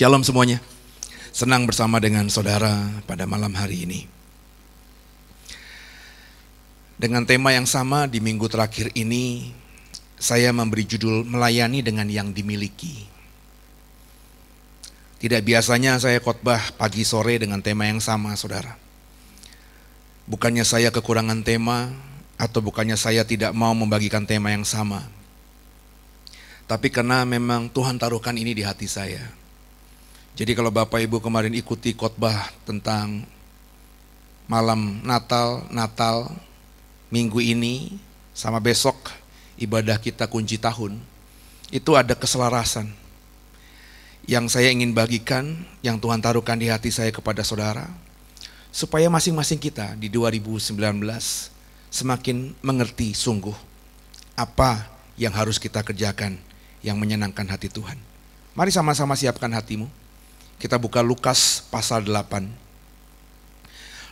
Shalom semuanya. Senang bersama dengan saudara pada malam hari ini. Dengan tema yang sama di minggu terakhir ini, saya memberi judul melayani dengan yang dimiliki. Tidak biasanya saya khotbah pagi sore dengan tema yang sama, saudara. Bukannya saya kekurangan tema atau bukannya saya tidak mau membagikan tema yang sama. Tapi karena memang Tuhan taruhkan ini di hati saya jadi kalau Bapak Ibu kemarin ikuti khotbah tentang malam Natal, Natal minggu ini sama besok ibadah kita kunci tahun. Itu ada keselarasan yang saya ingin bagikan, yang Tuhan taruhkan di hati saya kepada saudara, supaya masing-masing kita di 2019 semakin mengerti sungguh apa yang harus kita kerjakan yang menyenangkan hati Tuhan. Mari sama-sama siapkan hatimu. Kita buka Lukas pasal 8.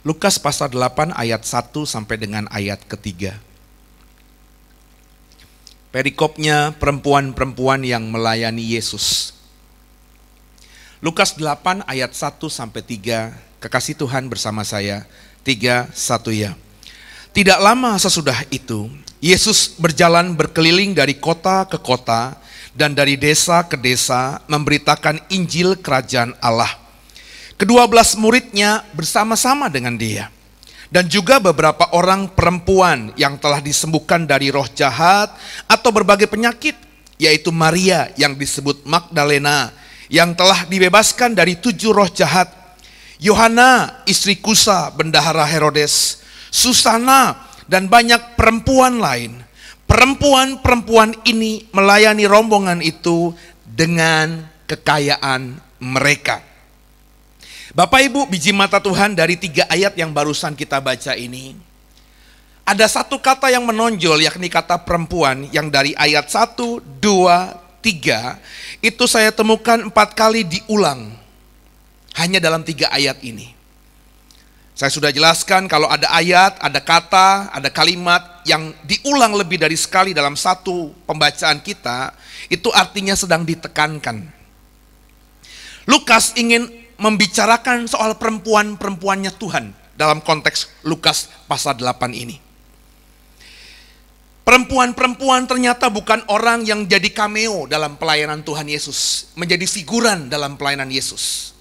Lukas pasal 8 ayat 1 sampai dengan ayat ketiga. Perikopnya perempuan-perempuan yang melayani Yesus. Lukas 8 ayat 1 sampai 3. Kekasih Tuhan bersama saya. 3 1 ya. Tidak lama sesudah itu, Yesus berjalan berkeliling dari kota ke kota dan dari desa ke desa memberitakan Injil kerajaan Allah. Kedua belas muridnya bersama-sama dengan dia. Dan juga beberapa orang perempuan yang telah disembuhkan dari roh jahat atau berbagai penyakit. Yaitu Maria yang disebut Magdalena yang telah dibebaskan dari tujuh roh jahat. Yohana istri Kusa bendahara Herodes. Susana dan banyak perempuan lain Perempuan-perempuan ini melayani rombongan itu dengan kekayaan mereka. Bapak Ibu, biji mata Tuhan dari tiga ayat yang barusan kita baca ini, ada satu kata yang menonjol yakni kata perempuan yang dari ayat 1, 2, 3 itu saya temukan empat kali diulang hanya dalam tiga ayat ini. Saya sudah jelaskan kalau ada ayat, ada kata, ada kalimat yang diulang lebih dari sekali dalam satu pembacaan kita, itu artinya sedang ditekankan. Lukas ingin membicarakan soal perempuan-perempuannya Tuhan dalam konteks Lukas pasal 8 ini. Perempuan-perempuan ternyata bukan orang yang jadi cameo dalam pelayanan Tuhan Yesus, menjadi figuran dalam pelayanan Yesus.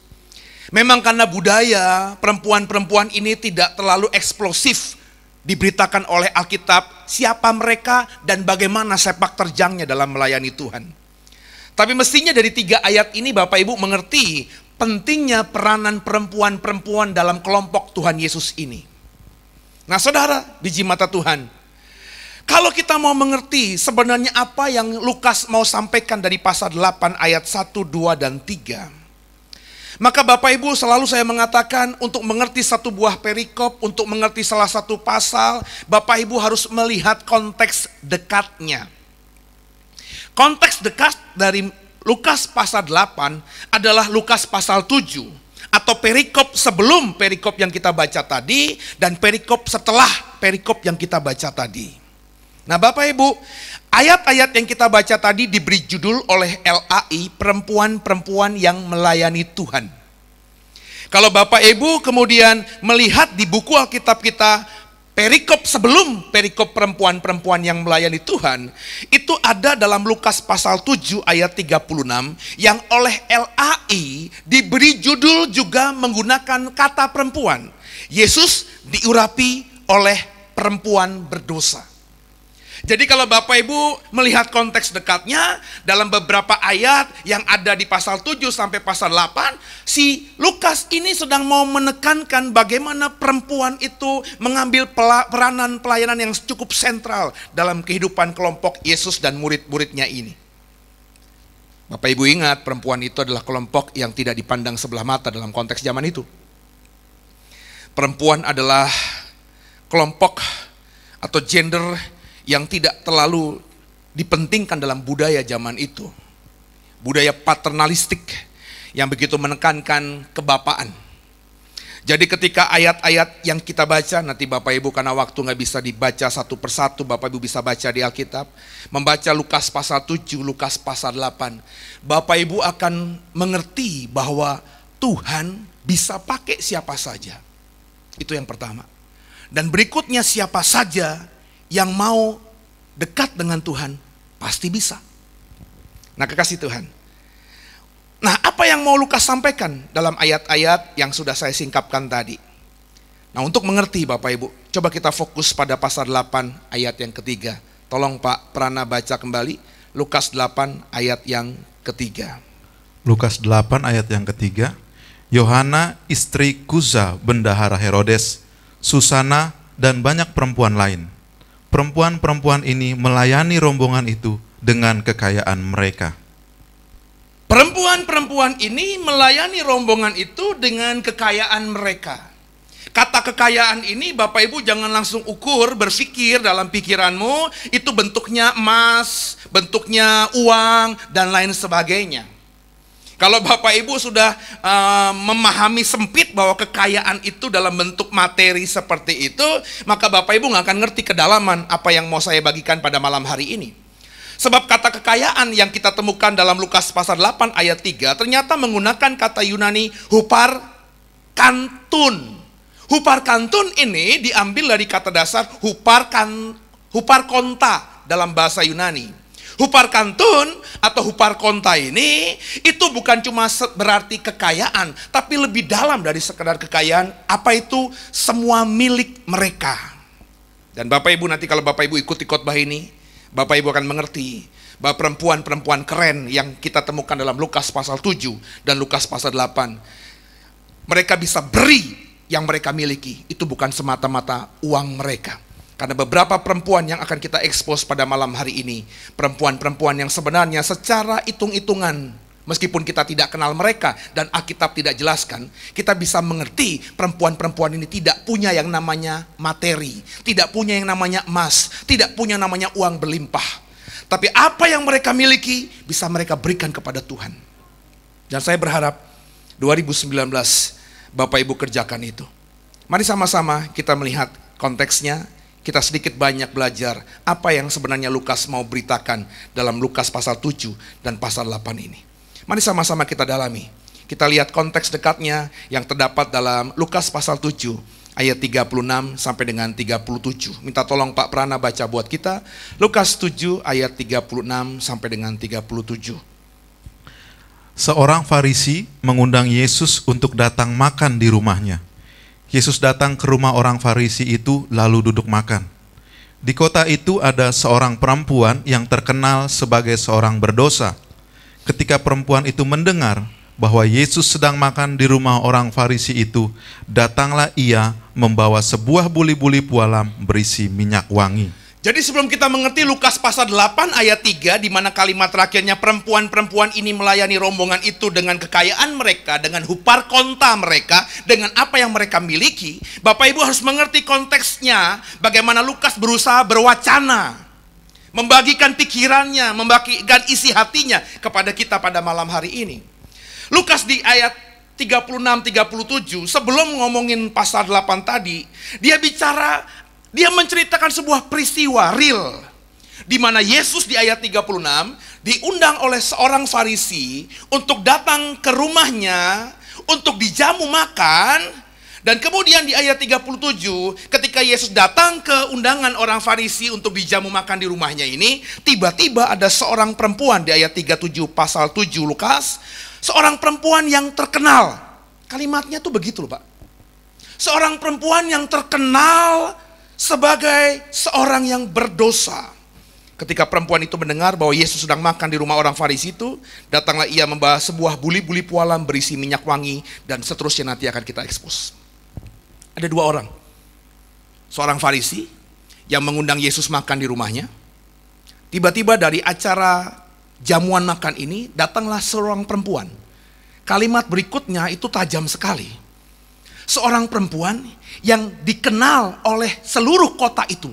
Memang karena budaya, perempuan-perempuan ini tidak terlalu eksplosif diberitakan oleh Alkitab siapa mereka dan bagaimana sepak terjangnya dalam melayani Tuhan. Tapi mestinya dari tiga ayat ini Bapak Ibu mengerti pentingnya peranan perempuan-perempuan dalam kelompok Tuhan Yesus ini. Nah saudara, biji mata Tuhan. Kalau kita mau mengerti sebenarnya apa yang Lukas mau sampaikan dari pasal 8 ayat 1, 2, dan 3. Maka Bapak Ibu selalu saya mengatakan untuk mengerti satu buah perikop, untuk mengerti salah satu pasal, Bapak Ibu harus melihat konteks dekatnya. Konteks dekat dari Lukas pasal 8 adalah Lukas pasal 7 atau perikop sebelum perikop yang kita baca tadi dan perikop setelah perikop yang kita baca tadi. Nah Bapak Ibu, ayat-ayat yang kita baca tadi diberi judul oleh LAI, perempuan-perempuan yang melayani Tuhan. Kalau Bapak Ibu kemudian melihat di buku Alkitab kita, perikop sebelum perikop perempuan-perempuan yang melayani Tuhan itu ada dalam Lukas pasal 7 ayat 36 yang oleh LAI diberi judul juga menggunakan kata perempuan. Yesus diurapi oleh perempuan berdosa. Jadi kalau Bapak Ibu melihat konteks dekatnya dalam beberapa ayat yang ada di pasal 7 sampai pasal 8, si Lukas ini sedang mau menekankan bagaimana perempuan itu mengambil peranan pelayanan yang cukup sentral dalam kehidupan kelompok Yesus dan murid-muridnya ini. Bapak Ibu ingat perempuan itu adalah kelompok yang tidak dipandang sebelah mata dalam konteks zaman itu. Perempuan adalah kelompok atau gender yang tidak terlalu dipentingkan dalam budaya zaman itu. Budaya paternalistik yang begitu menekankan kebapaan. Jadi ketika ayat-ayat yang kita baca, nanti Bapak Ibu karena waktu nggak bisa dibaca satu persatu, Bapak Ibu bisa baca di Alkitab. Membaca Lukas pasal 7, Lukas pasal 8. Bapak Ibu akan mengerti bahwa Tuhan bisa pakai siapa saja. Itu yang pertama. Dan berikutnya siapa saja yang mau dekat dengan Tuhan pasti bisa. Nah, kekasih Tuhan. Nah, apa yang mau Lukas sampaikan dalam ayat-ayat yang sudah saya singkapkan tadi? Nah, untuk mengerti Bapak Ibu, coba kita fokus pada pasal 8 ayat yang ketiga. Tolong Pak Prana baca kembali Lukas 8 ayat yang ketiga. Lukas 8 ayat yang ketiga. Yohana istri Kuza bendahara Herodes, Susana dan banyak perempuan lain perempuan-perempuan ini melayani rombongan itu dengan kekayaan mereka. Perempuan-perempuan ini melayani rombongan itu dengan kekayaan mereka. Kata kekayaan ini Bapak Ibu jangan langsung ukur, berpikir dalam pikiranmu itu bentuknya emas, bentuknya uang dan lain sebagainya. Kalau Bapak Ibu sudah uh, memahami sempit bahwa kekayaan itu dalam bentuk materi seperti itu, maka Bapak Ibu nggak akan ngerti kedalaman apa yang mau saya bagikan pada malam hari ini. Sebab kata kekayaan yang kita temukan dalam Lukas pasal 8 ayat 3 ternyata menggunakan kata Yunani hupar kantun. Hupar kantun ini diambil dari kata dasar hupar kan hupar konta dalam bahasa Yunani. Hupar kantun atau hupar konta ini itu bukan cuma berarti kekayaan, tapi lebih dalam dari sekedar kekayaan. Apa itu? Semua milik mereka. Dan Bapak Ibu nanti kalau Bapak Ibu ikuti khotbah ini, Bapak Ibu akan mengerti bahwa perempuan-perempuan keren yang kita temukan dalam Lukas pasal 7 dan Lukas pasal 8 mereka bisa beri yang mereka miliki itu bukan semata-mata uang mereka karena beberapa perempuan yang akan kita expose pada malam hari ini, perempuan-perempuan yang sebenarnya secara hitung-hitungan, meskipun kita tidak kenal mereka dan Alkitab tidak jelaskan, kita bisa mengerti perempuan-perempuan ini tidak punya yang namanya materi, tidak punya yang namanya emas, tidak punya namanya uang berlimpah. Tapi apa yang mereka miliki bisa mereka berikan kepada Tuhan. Dan saya berharap 2019 Bapak Ibu kerjakan itu. Mari sama-sama kita melihat konteksnya kita sedikit banyak belajar apa yang sebenarnya Lukas mau beritakan dalam Lukas pasal 7 dan pasal 8 ini. Mari sama-sama kita dalami. Kita lihat konteks dekatnya yang terdapat dalam Lukas pasal 7 ayat 36 sampai dengan 37. Minta tolong Pak Prana baca buat kita Lukas 7 ayat 36 sampai dengan 37. Seorang Farisi mengundang Yesus untuk datang makan di rumahnya. Yesus datang ke rumah orang Farisi itu lalu duduk makan. Di kota itu ada seorang perempuan yang terkenal sebagai seorang berdosa. Ketika perempuan itu mendengar bahwa Yesus sedang makan di rumah orang Farisi itu, datanglah ia membawa sebuah buli-buli pualam berisi minyak wangi. Jadi sebelum kita mengerti Lukas pasal 8 ayat 3 di mana kalimat terakhirnya perempuan-perempuan ini melayani rombongan itu dengan kekayaan mereka, dengan hupar konta mereka, dengan apa yang mereka miliki, Bapak Ibu harus mengerti konteksnya bagaimana Lukas berusaha berwacana, membagikan pikirannya, membagikan isi hatinya kepada kita pada malam hari ini. Lukas di ayat 36 37 sebelum ngomongin pasal 8 tadi, dia bicara dia menceritakan sebuah peristiwa real di mana Yesus di ayat 36 diundang oleh seorang Farisi untuk datang ke rumahnya untuk dijamu makan dan kemudian di ayat 37 ketika Yesus datang ke undangan orang Farisi untuk dijamu makan di rumahnya ini tiba-tiba ada seorang perempuan di ayat 37 pasal 7 Lukas seorang perempuan yang terkenal kalimatnya tuh begitu loh Pak seorang perempuan yang terkenal sebagai seorang yang berdosa. Ketika perempuan itu mendengar bahwa Yesus sedang makan di rumah orang Farisi itu, datanglah ia membawa sebuah buli-buli pualam berisi minyak wangi dan seterusnya nanti akan kita ekspos. Ada dua orang. Seorang Farisi yang mengundang Yesus makan di rumahnya. Tiba-tiba dari acara jamuan makan ini datanglah seorang perempuan. Kalimat berikutnya itu tajam sekali seorang perempuan yang dikenal oleh seluruh kota itu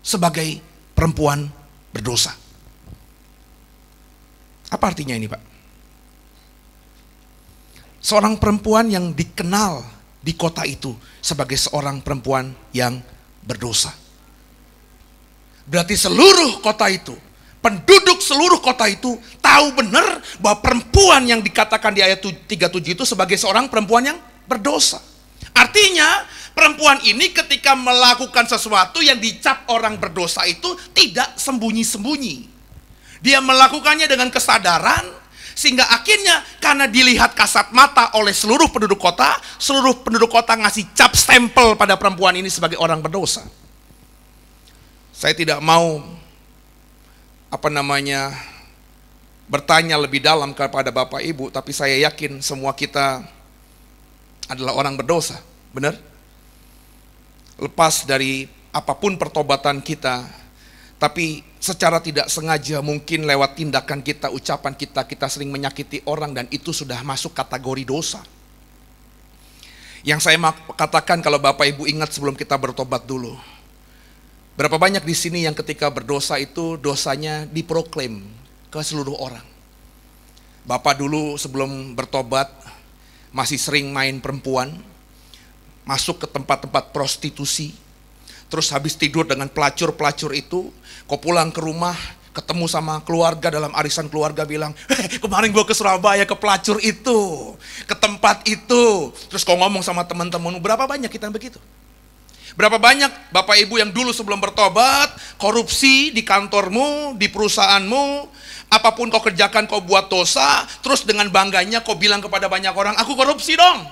sebagai perempuan berdosa. Apa artinya ini, Pak? Seorang perempuan yang dikenal di kota itu sebagai seorang perempuan yang berdosa. Berarti seluruh kota itu, penduduk seluruh kota itu tahu benar bahwa perempuan yang dikatakan di ayat 37 itu sebagai seorang perempuan yang berdosa. Artinya, perempuan ini ketika melakukan sesuatu yang dicap orang berdosa itu tidak sembunyi-sembunyi. Dia melakukannya dengan kesadaran, sehingga akhirnya karena dilihat kasat mata oleh seluruh penduduk kota, seluruh penduduk kota ngasih cap stempel pada perempuan ini sebagai orang berdosa. Saya tidak mau apa namanya bertanya lebih dalam kepada Bapak Ibu, tapi saya yakin semua kita adalah orang berdosa. Benar? Lepas dari apapun pertobatan kita, tapi secara tidak sengaja mungkin lewat tindakan kita, ucapan kita, kita sering menyakiti orang dan itu sudah masuk kategori dosa. Yang saya katakan kalau Bapak Ibu ingat sebelum kita bertobat dulu. Berapa banyak di sini yang ketika berdosa itu dosanya diproklaim ke seluruh orang. Bapak dulu sebelum bertobat masih sering main perempuan, masuk ke tempat-tempat prostitusi, terus habis tidur dengan pelacur-pelacur itu, kau pulang ke rumah, ketemu sama keluarga dalam arisan keluarga bilang, hey, eh, kemarin gue ke Surabaya ke pelacur itu, ke tempat itu. Terus kau ngomong sama teman-teman, berapa banyak kita begitu? Berapa banyak bapak ibu yang dulu sebelum bertobat, korupsi di kantormu, di perusahaanmu, Apapun kau kerjakan, kau buat dosa, terus dengan bangganya kau bilang kepada banyak orang, aku korupsi dong.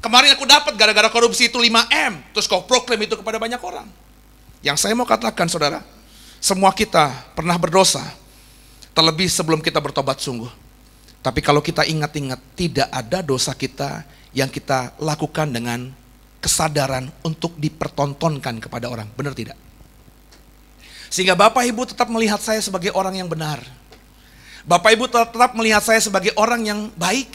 Kemarin aku dapat gara-gara korupsi itu 5M, terus kau proklaim itu kepada banyak orang. Yang saya mau katakan saudara, semua kita pernah berdosa, terlebih sebelum kita bertobat sungguh. Tapi kalau kita ingat-ingat, tidak ada dosa kita yang kita lakukan dengan kesadaran untuk dipertontonkan kepada orang. Benar tidak? Sehingga Bapak Ibu tetap melihat saya sebagai orang yang benar. Bapak Ibu tetap melihat saya sebagai orang yang baik.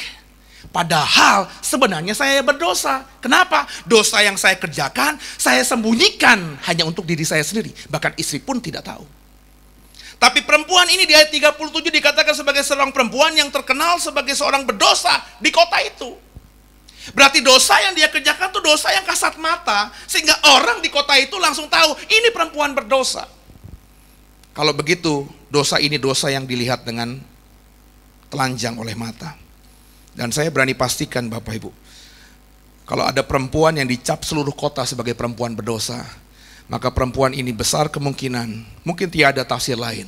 Padahal sebenarnya saya berdosa. Kenapa? Dosa yang saya kerjakan, saya sembunyikan hanya untuk diri saya sendiri. Bahkan istri pun tidak tahu. Tapi perempuan ini di ayat 37 dikatakan sebagai seorang perempuan yang terkenal sebagai seorang berdosa di kota itu. Berarti dosa yang dia kerjakan itu dosa yang kasat mata. Sehingga orang di kota itu langsung tahu, ini perempuan berdosa. Kalau begitu, dosa ini dosa yang dilihat dengan telanjang oleh mata. Dan saya berani pastikan Bapak Ibu, kalau ada perempuan yang dicap seluruh kota sebagai perempuan berdosa, maka perempuan ini besar kemungkinan, mungkin tiada tafsir lain,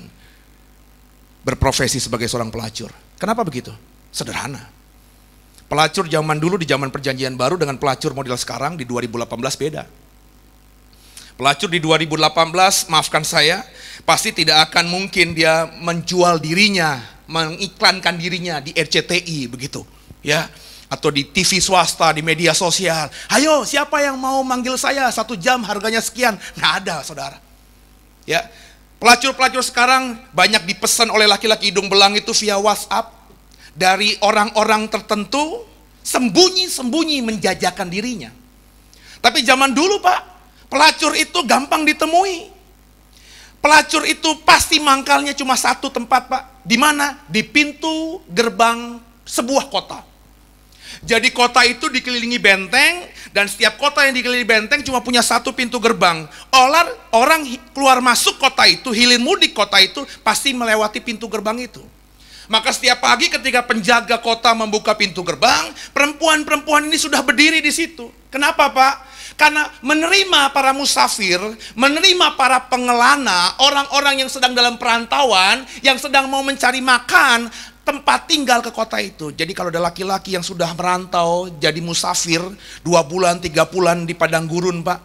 berprofesi sebagai seorang pelacur. Kenapa begitu? Sederhana. Pelacur zaman dulu di zaman perjanjian baru dengan pelacur model sekarang di 2018 beda. Pelacur di 2018, maafkan saya, Pasti tidak akan mungkin dia menjual dirinya, mengiklankan dirinya di RCTI begitu, ya atau di TV swasta, di media sosial. Ayo, siapa yang mau manggil saya satu jam harganya sekian? Nggak ada, saudara. Ya, pelacur-pelacur sekarang banyak dipesan oleh laki-laki hidung belang itu via WhatsApp dari orang-orang tertentu sembunyi-sembunyi menjajakan dirinya. Tapi zaman dulu pak, pelacur itu gampang ditemui. Pelacur itu pasti mangkalnya cuma satu tempat, Pak. Di mana? Di pintu gerbang sebuah kota. Jadi kota itu dikelilingi benteng dan setiap kota yang dikelilingi benteng cuma punya satu pintu gerbang. Olar, orang keluar masuk kota itu, hilir mudik kota itu pasti melewati pintu gerbang itu. Maka setiap pagi ketika penjaga kota membuka pintu gerbang, perempuan-perempuan ini sudah berdiri di situ. Kenapa Pak? Karena menerima para musafir, menerima para pengelana, orang-orang yang sedang dalam perantauan, yang sedang mau mencari makan, tempat tinggal ke kota itu. Jadi kalau ada laki-laki yang sudah merantau jadi musafir, dua bulan, tiga bulan di padang gurun Pak,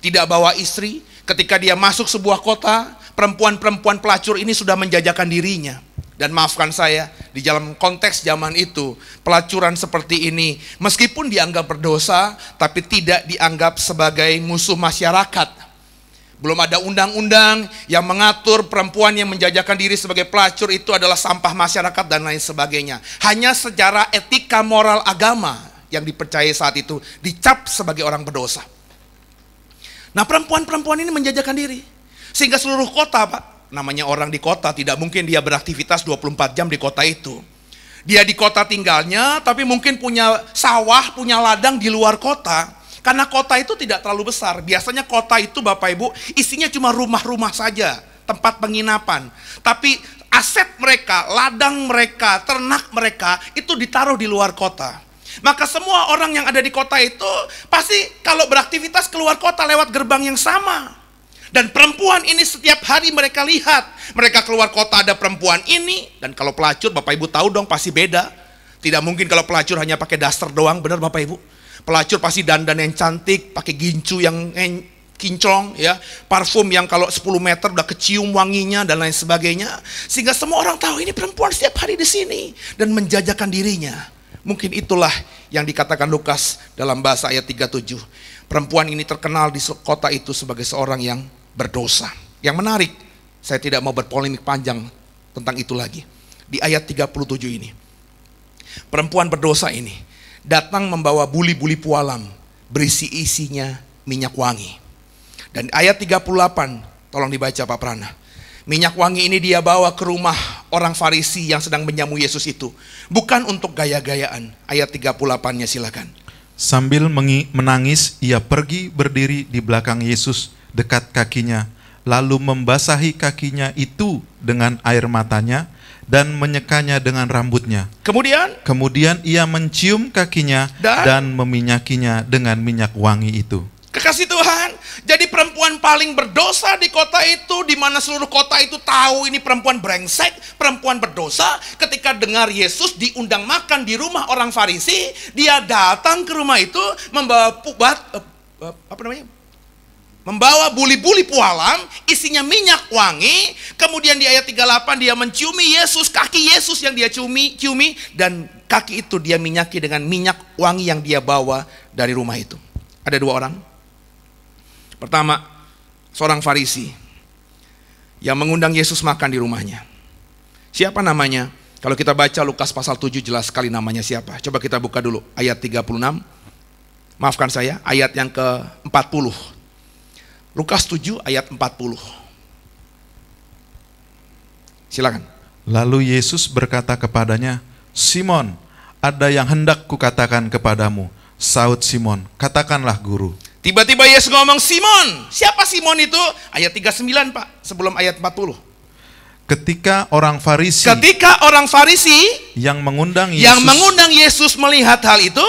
tidak bawa istri, ketika dia masuk sebuah kota, perempuan-perempuan pelacur ini sudah menjajakan dirinya. Dan maafkan saya, di dalam konteks zaman itu, pelacuran seperti ini, meskipun dianggap berdosa, tapi tidak dianggap sebagai musuh masyarakat. Belum ada undang-undang yang mengatur perempuan yang menjajakan diri sebagai pelacur itu adalah sampah masyarakat dan lain sebagainya. Hanya secara etika moral agama yang dipercaya saat itu dicap sebagai orang berdosa. Nah perempuan-perempuan ini menjajakan diri. Sehingga seluruh kota Pak, Namanya orang di kota, tidak mungkin dia beraktivitas 24 jam di kota itu. Dia di kota tinggalnya, tapi mungkin punya sawah, punya ladang di luar kota. Karena kota itu tidak terlalu besar. Biasanya kota itu Bapak Ibu isinya cuma rumah-rumah saja, tempat penginapan. Tapi aset mereka, ladang mereka, ternak mereka itu ditaruh di luar kota. Maka semua orang yang ada di kota itu pasti kalau beraktivitas keluar kota lewat gerbang yang sama. Dan perempuan ini setiap hari mereka lihat. Mereka keluar kota ada perempuan ini. Dan kalau pelacur, Bapak Ibu tahu dong pasti beda. Tidak mungkin kalau pelacur hanya pakai daster doang, benar Bapak Ibu? Pelacur pasti dandan yang cantik, pakai gincu yang kinclong ya, parfum yang kalau 10 meter udah kecium wanginya dan lain sebagainya. Sehingga semua orang tahu ini perempuan setiap hari di sini dan menjajakan dirinya. Mungkin itulah yang dikatakan Lukas dalam bahasa ayat 37. Perempuan ini terkenal di kota itu sebagai seorang yang berdosa. Yang menarik, saya tidak mau berpolemik panjang tentang itu lagi. Di ayat 37 ini. Perempuan berdosa ini datang membawa buli-buli pualam berisi isinya minyak wangi. Dan ayat 38, tolong dibaca Pak Prana. Minyak wangi ini dia bawa ke rumah orang Farisi yang sedang menyamu Yesus itu. Bukan untuk gaya-gayaan. Ayat 38-nya silakan. Sambil menangis, ia pergi berdiri di belakang Yesus dekat kakinya, lalu membasahi kakinya itu dengan air matanya dan menyekanya dengan rambutnya. Kemudian? Kemudian ia mencium kakinya dan, dan meminyakinya dengan minyak wangi itu. Kekasih Tuhan, jadi perempuan paling berdosa di kota itu, di mana seluruh kota itu tahu ini perempuan brengsek, perempuan berdosa. Ketika dengar Yesus diundang makan di rumah orang Farisi, dia datang ke rumah itu membawa pubat, eh, eh, apa namanya? membawa buli-buli pualam, isinya minyak wangi, kemudian di ayat 38 dia menciumi Yesus, kaki Yesus yang dia ciumi, ciumi dan kaki itu dia minyaki dengan minyak wangi yang dia bawa dari rumah itu. Ada dua orang. Pertama, seorang Farisi yang mengundang Yesus makan di rumahnya. Siapa namanya? Kalau kita baca Lukas pasal 7 jelas sekali namanya siapa. Coba kita buka dulu ayat 36. Maafkan saya, ayat yang ke-40 Lukas 7 ayat 40. Silakan. Lalu Yesus berkata kepadanya, Simon, ada yang hendak kukatakan kepadamu. Saud Simon, katakanlah guru. Tiba-tiba Yesus ngomong, Simon. Siapa Simon itu? Ayat 39, Pak. Sebelum ayat 40 ketika orang Farisi ketika orang Farisi yang mengundang Yesus yang mengundang Yesus melihat hal itu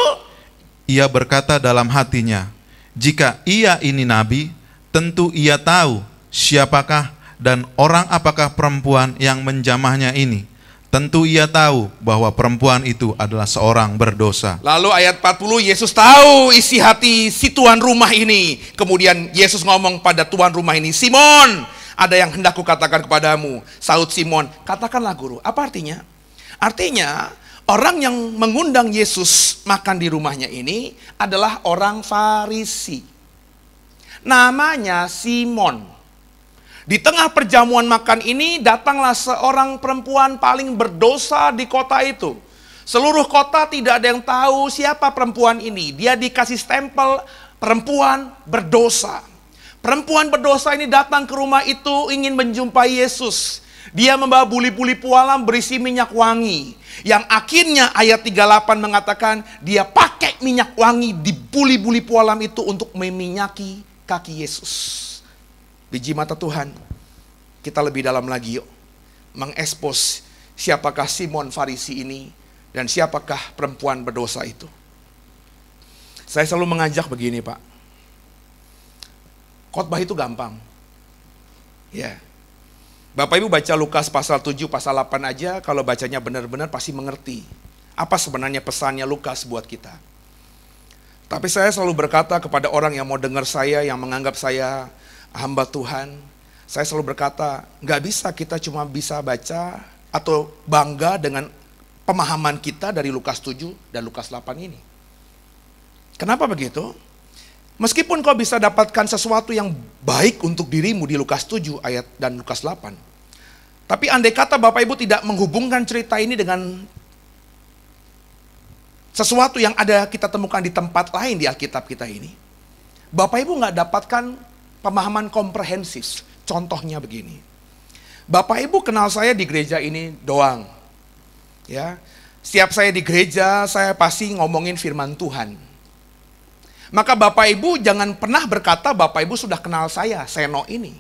ia berkata dalam hatinya jika ia ini nabi tentu ia tahu siapakah dan orang apakah perempuan yang menjamahnya ini. Tentu ia tahu bahwa perempuan itu adalah seorang berdosa. Lalu ayat 40, Yesus tahu isi hati si tuan rumah ini. Kemudian Yesus ngomong pada tuan rumah ini, Simon, ada yang hendak kukatakan kepadamu. Saud Simon, katakanlah guru. Apa artinya? Artinya, orang yang mengundang Yesus makan di rumahnya ini adalah orang Farisi. Namanya Simon. Di tengah perjamuan makan ini datanglah seorang perempuan paling berdosa di kota itu. Seluruh kota tidak ada yang tahu siapa perempuan ini. Dia dikasih stempel perempuan berdosa. Perempuan berdosa ini datang ke rumah itu ingin menjumpai Yesus. Dia membawa buli-buli pualam berisi minyak wangi. Yang akhirnya ayat 38 mengatakan dia pakai minyak wangi di buli-buli pualam itu untuk meminyaki kaki Yesus. Biji mata Tuhan, kita lebih dalam lagi yuk. Mengekspos siapakah Simon Farisi ini dan siapakah perempuan berdosa itu. Saya selalu mengajak begini Pak. Khotbah itu gampang. Ya. Bapak Ibu baca Lukas pasal 7, pasal 8 aja, kalau bacanya benar-benar pasti mengerti. Apa sebenarnya pesannya Lukas buat kita? Tapi saya selalu berkata kepada orang yang mau dengar saya, yang menganggap saya hamba Tuhan, saya selalu berkata, nggak bisa kita cuma bisa baca atau bangga dengan pemahaman kita dari Lukas 7 dan Lukas 8 ini. Kenapa begitu? Meskipun kau bisa dapatkan sesuatu yang baik untuk dirimu di Lukas 7 ayat dan Lukas 8. Tapi andai kata Bapak Ibu tidak menghubungkan cerita ini dengan sesuatu yang ada kita temukan di tempat lain di Alkitab kita ini. Bapak Ibu nggak dapatkan pemahaman komprehensif. Contohnya begini. Bapak Ibu kenal saya di gereja ini doang. Ya. Setiap saya di gereja, saya pasti ngomongin firman Tuhan. Maka Bapak Ibu jangan pernah berkata Bapak Ibu sudah kenal saya, seno ini.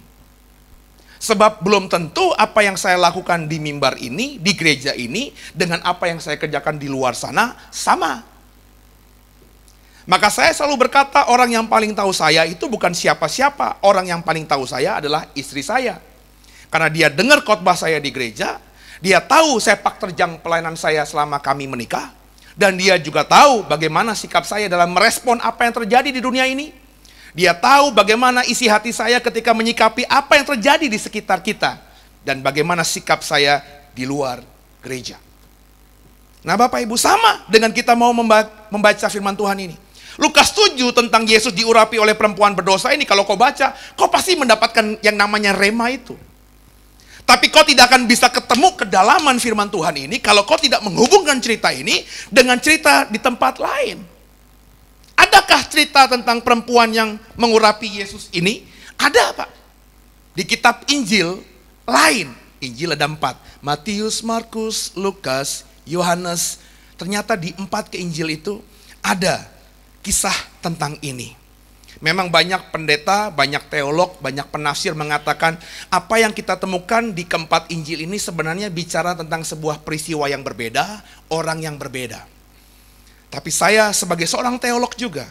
Sebab belum tentu apa yang saya lakukan di mimbar ini, di gereja ini, dengan apa yang saya kerjakan di luar sana, sama. Maka saya selalu berkata, orang yang paling tahu saya itu bukan siapa-siapa. Orang yang paling tahu saya adalah istri saya. Karena dia dengar khotbah saya di gereja, dia tahu sepak terjang pelayanan saya selama kami menikah, dan dia juga tahu bagaimana sikap saya dalam merespon apa yang terjadi di dunia ini. Dia tahu bagaimana isi hati saya ketika menyikapi apa yang terjadi di sekitar kita dan bagaimana sikap saya di luar gereja. Nah, Bapak Ibu sama dengan kita mau membaca firman Tuhan ini. Lukas 7 tentang Yesus diurapi oleh perempuan berdosa ini kalau kau baca, kau pasti mendapatkan yang namanya rema itu. Tapi kau tidak akan bisa ketemu kedalaman firman Tuhan ini kalau kau tidak menghubungkan cerita ini dengan cerita di tempat lain. Adakah cerita tentang perempuan yang mengurapi Yesus ini? Ada Pak. Di kitab Injil lain. Injil ada empat. Matius, Markus, Lukas, Yohanes. Ternyata di empat ke Injil itu ada kisah tentang ini. Memang banyak pendeta, banyak teolog, banyak penafsir mengatakan apa yang kita temukan di keempat Injil ini sebenarnya bicara tentang sebuah peristiwa yang berbeda, orang yang berbeda. Tapi saya sebagai seorang teolog juga,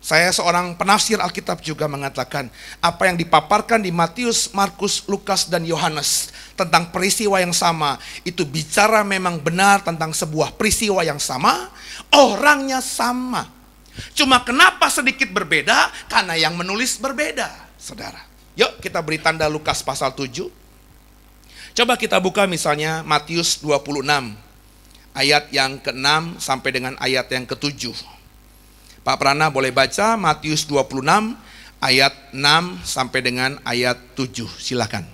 saya seorang penafsir Alkitab juga mengatakan apa yang dipaparkan di Matius, Markus, Lukas, dan Yohanes tentang peristiwa yang sama itu bicara memang benar tentang sebuah peristiwa yang sama, orangnya sama. Cuma kenapa sedikit berbeda? Karena yang menulis berbeda, saudara. Yuk kita beri tanda Lukas pasal 7. Coba kita buka misalnya Matius 26 ayat yang ke-6 sampai dengan ayat yang ke-7. Pak Prana boleh baca Matius 26 ayat 6 sampai dengan ayat 7. Silakan.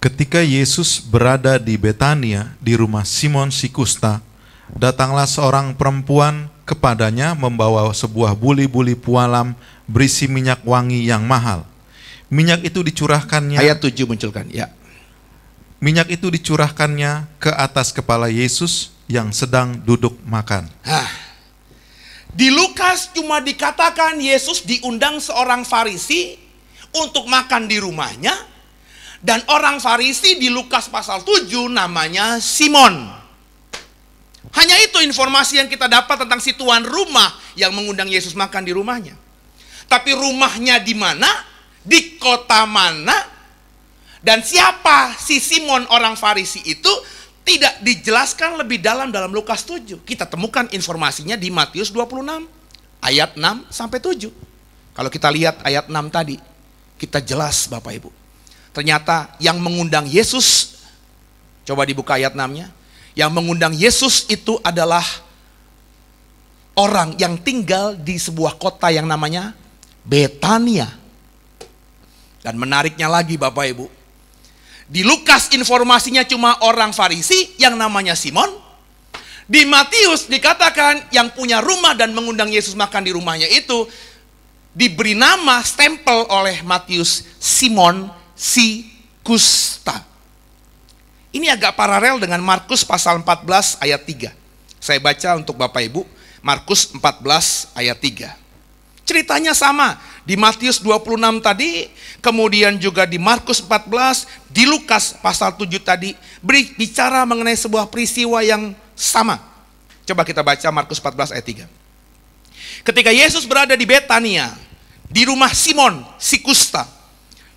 Ketika Yesus berada di Betania di rumah Simon Sikusta, datanglah seorang perempuan kepadanya membawa sebuah buli-buli pualam berisi minyak wangi yang mahal. Minyak itu dicurahkannya Ayat 7 munculkan, ya. Minyak itu dicurahkannya ke atas kepala Yesus yang sedang duduk makan. Hah. Di Lukas cuma dikatakan Yesus diundang seorang Farisi untuk makan di rumahnya dan orang Farisi di Lukas pasal 7 namanya Simon. Hanya itu informasi yang kita dapat tentang si tuan rumah yang mengundang Yesus makan di rumahnya. Tapi rumahnya di mana? Di kota mana? Dan siapa si Simon orang Farisi itu? Tidak dijelaskan lebih dalam dalam Lukas 7. Kita temukan informasinya di Matius 26 ayat 6 sampai 7. Kalau kita lihat ayat 6 tadi, kita jelas Bapak Ibu. Ternyata yang mengundang Yesus coba dibuka ayat 6-nya. Yang mengundang Yesus itu adalah orang yang tinggal di sebuah kota yang namanya Betania. Dan menariknya lagi Bapak Ibu, di Lukas informasinya cuma orang Farisi yang namanya Simon. Di Matius dikatakan yang punya rumah dan mengundang Yesus makan di rumahnya itu diberi nama stempel oleh Matius Simon si Kusta. Ini agak paralel dengan Markus pasal 14 ayat 3. Saya baca untuk Bapak Ibu, Markus 14 ayat 3. Ceritanya sama. Di Matius 26 tadi, kemudian juga di Markus 14, di Lukas pasal 7 tadi, bicara mengenai sebuah peristiwa yang sama. Coba kita baca Markus 14 ayat 3. Ketika Yesus berada di Betania, di rumah Simon, si Kusta,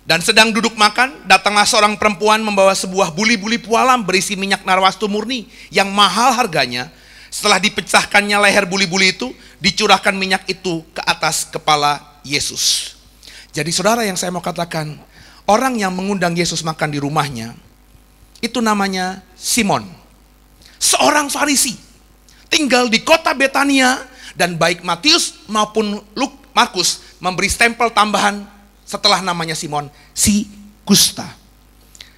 dan sedang duduk makan, datanglah seorang perempuan membawa sebuah buli-buli pualam berisi minyak narwastu murni yang mahal harganya, setelah dipecahkannya leher buli-buli itu, dicurahkan minyak itu ke atas kepala Yesus. Jadi saudara yang saya mau katakan, orang yang mengundang Yesus makan di rumahnya, itu namanya Simon. Seorang Farisi, tinggal di kota Betania, dan baik Matius maupun Luk, Markus memberi stempel tambahan setelah namanya Simon, si Kusta.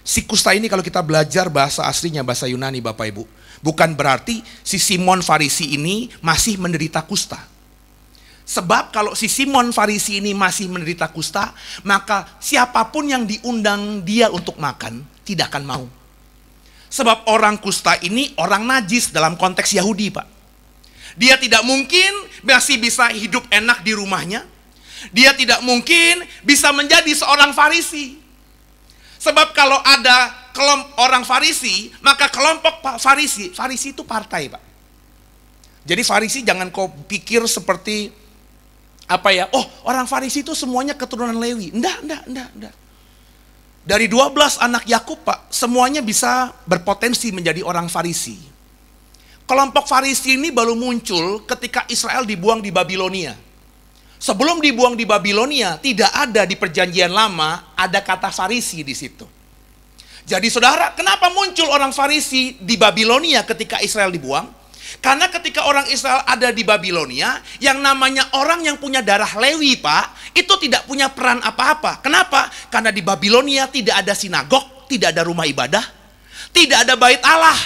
Si Kusta ini kalau kita belajar bahasa aslinya, bahasa Yunani Bapak Ibu. Bukan berarti si Simon Farisi ini masih menderita kusta. Sebab kalau si Simon Farisi ini masih menderita kusta, maka siapapun yang diundang dia untuk makan tidak akan mau. Sebab orang kusta ini orang najis dalam konteks Yahudi, Pak. Dia tidak mungkin masih bisa hidup enak di rumahnya. Dia tidak mungkin bisa menjadi seorang Farisi. Sebab kalau ada kelompok orang Farisi, maka kelompok Farisi, Farisi itu partai, Pak. Jadi Farisi jangan kau pikir seperti apa ya? Oh, orang Farisi itu semuanya keturunan Lewi. Enggak, enggak, enggak, enggak. Dari 12 anak Yakub, Pak, semuanya bisa berpotensi menjadi orang Farisi. Kelompok Farisi ini baru muncul ketika Israel dibuang di Babilonia. Sebelum dibuang di Babilonia, tidak ada di Perjanjian Lama ada kata Farisi di situ. Jadi saudara, kenapa muncul orang Farisi di Babilonia ketika Israel dibuang? Karena ketika orang Israel ada di Babilonia, yang namanya orang yang punya darah Lewi, Pak, itu tidak punya peran apa-apa. Kenapa? Karena di Babilonia tidak ada sinagog, tidak ada rumah ibadah, tidak ada bait Allah.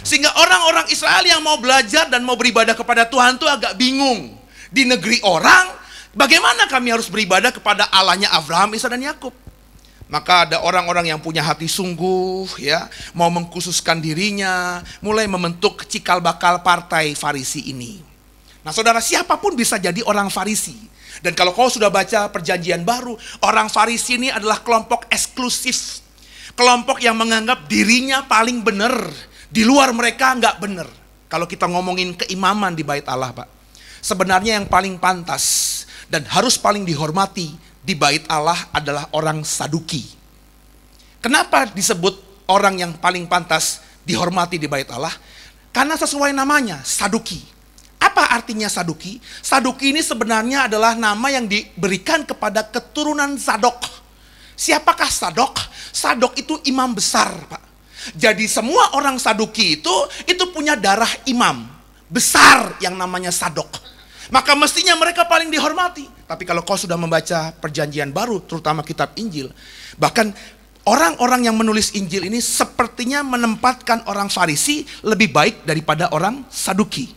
Sehingga orang-orang Israel yang mau belajar dan mau beribadah kepada Tuhan itu agak bingung. Di negeri orang, bagaimana kami harus beribadah kepada Allahnya Abraham, Isa, dan Yakub? Maka ada orang-orang yang punya hati sungguh ya, mau mengkhususkan dirinya, mulai membentuk cikal bakal partai Farisi ini. Nah, Saudara siapapun bisa jadi orang Farisi. Dan kalau kau sudah baca perjanjian baru, orang Farisi ini adalah kelompok eksklusif. Kelompok yang menganggap dirinya paling benar, di luar mereka nggak benar. Kalau kita ngomongin keimaman di bait Allah, Pak. Sebenarnya yang paling pantas dan harus paling dihormati di bait Allah adalah orang saduki. Kenapa disebut orang yang paling pantas dihormati di bait Allah? Karena sesuai namanya, saduki. Apa artinya saduki? Saduki ini sebenarnya adalah nama yang diberikan kepada keturunan Sadok. Siapakah Sadok? Sadok itu imam besar, Pak. Jadi semua orang saduki itu, itu punya darah imam. Besar yang namanya Sadok. Maka mestinya mereka paling dihormati. Tapi kalau kau sudah membaca perjanjian baru, terutama kitab Injil, bahkan orang-orang yang menulis Injil ini sepertinya menempatkan orang Farisi lebih baik daripada orang Saduki.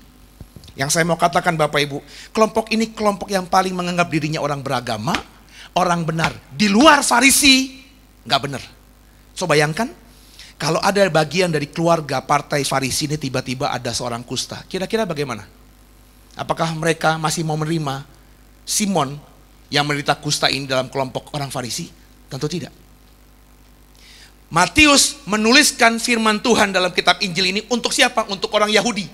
Yang saya mau katakan Bapak Ibu, kelompok ini kelompok yang paling menganggap dirinya orang beragama, orang benar. Di luar Farisi, nggak benar. So bayangkan, kalau ada bagian dari keluarga partai Farisi ini tiba-tiba ada seorang kusta, kira-kira bagaimana? Apakah mereka masih mau menerima Simon yang menderita kusta ini dalam kelompok orang Farisi? Tentu tidak. Matius menuliskan firman Tuhan dalam kitab Injil ini untuk siapa? Untuk orang Yahudi.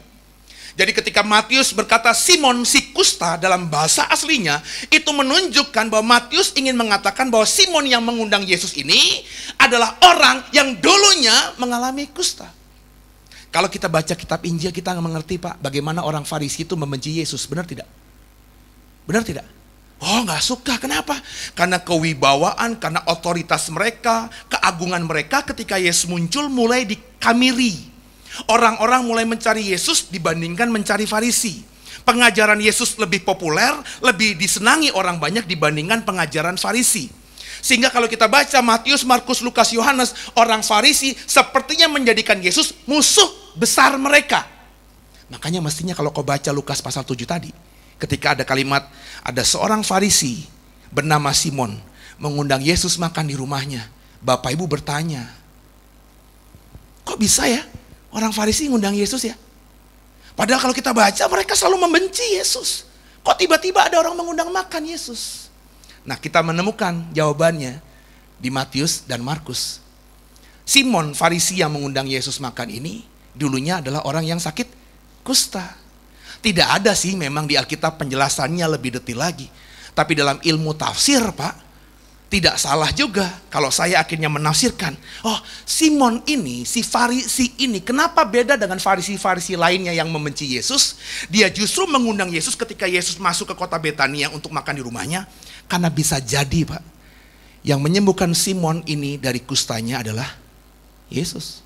Jadi ketika Matius berkata Simon si kusta dalam bahasa aslinya itu menunjukkan bahwa Matius ingin mengatakan bahwa Simon yang mengundang Yesus ini adalah orang yang dulunya mengalami kusta. Kalau kita baca kitab Injil kita mengerti Pak bagaimana orang Farisi itu membenci Yesus, benar tidak? Benar tidak? Oh nggak suka, kenapa? Karena kewibawaan, karena otoritas mereka, keagungan mereka ketika Yesus muncul mulai dikamiri. Orang-orang mulai mencari Yesus dibandingkan mencari Farisi. Pengajaran Yesus lebih populer, lebih disenangi orang banyak dibandingkan pengajaran Farisi. Sehingga kalau kita baca Matius, Markus, Lukas, Yohanes, orang Farisi sepertinya menjadikan Yesus musuh besar mereka. Makanya mestinya kalau kau baca Lukas pasal 7 tadi, ketika ada kalimat ada seorang Farisi bernama Simon mengundang Yesus makan di rumahnya. Bapak Ibu bertanya, kok bisa ya orang Farisi ngundang Yesus ya? Padahal kalau kita baca mereka selalu membenci Yesus. Kok tiba-tiba ada orang mengundang makan Yesus? Nah kita menemukan jawabannya di Matius dan Markus. Simon Farisi yang mengundang Yesus makan ini dulunya adalah orang yang sakit kusta. Tidak ada sih memang di Alkitab penjelasannya lebih detil lagi. Tapi dalam ilmu tafsir Pak, tidak salah juga kalau saya akhirnya menafsirkan. Oh, Simon ini, si Farisi ini, kenapa beda dengan Farisi-Farisi lainnya yang membenci Yesus? Dia justru mengundang Yesus ketika Yesus masuk ke kota Betania untuk makan di rumahnya. Karena bisa jadi Pak, yang menyembuhkan Simon ini dari kustanya adalah Yesus.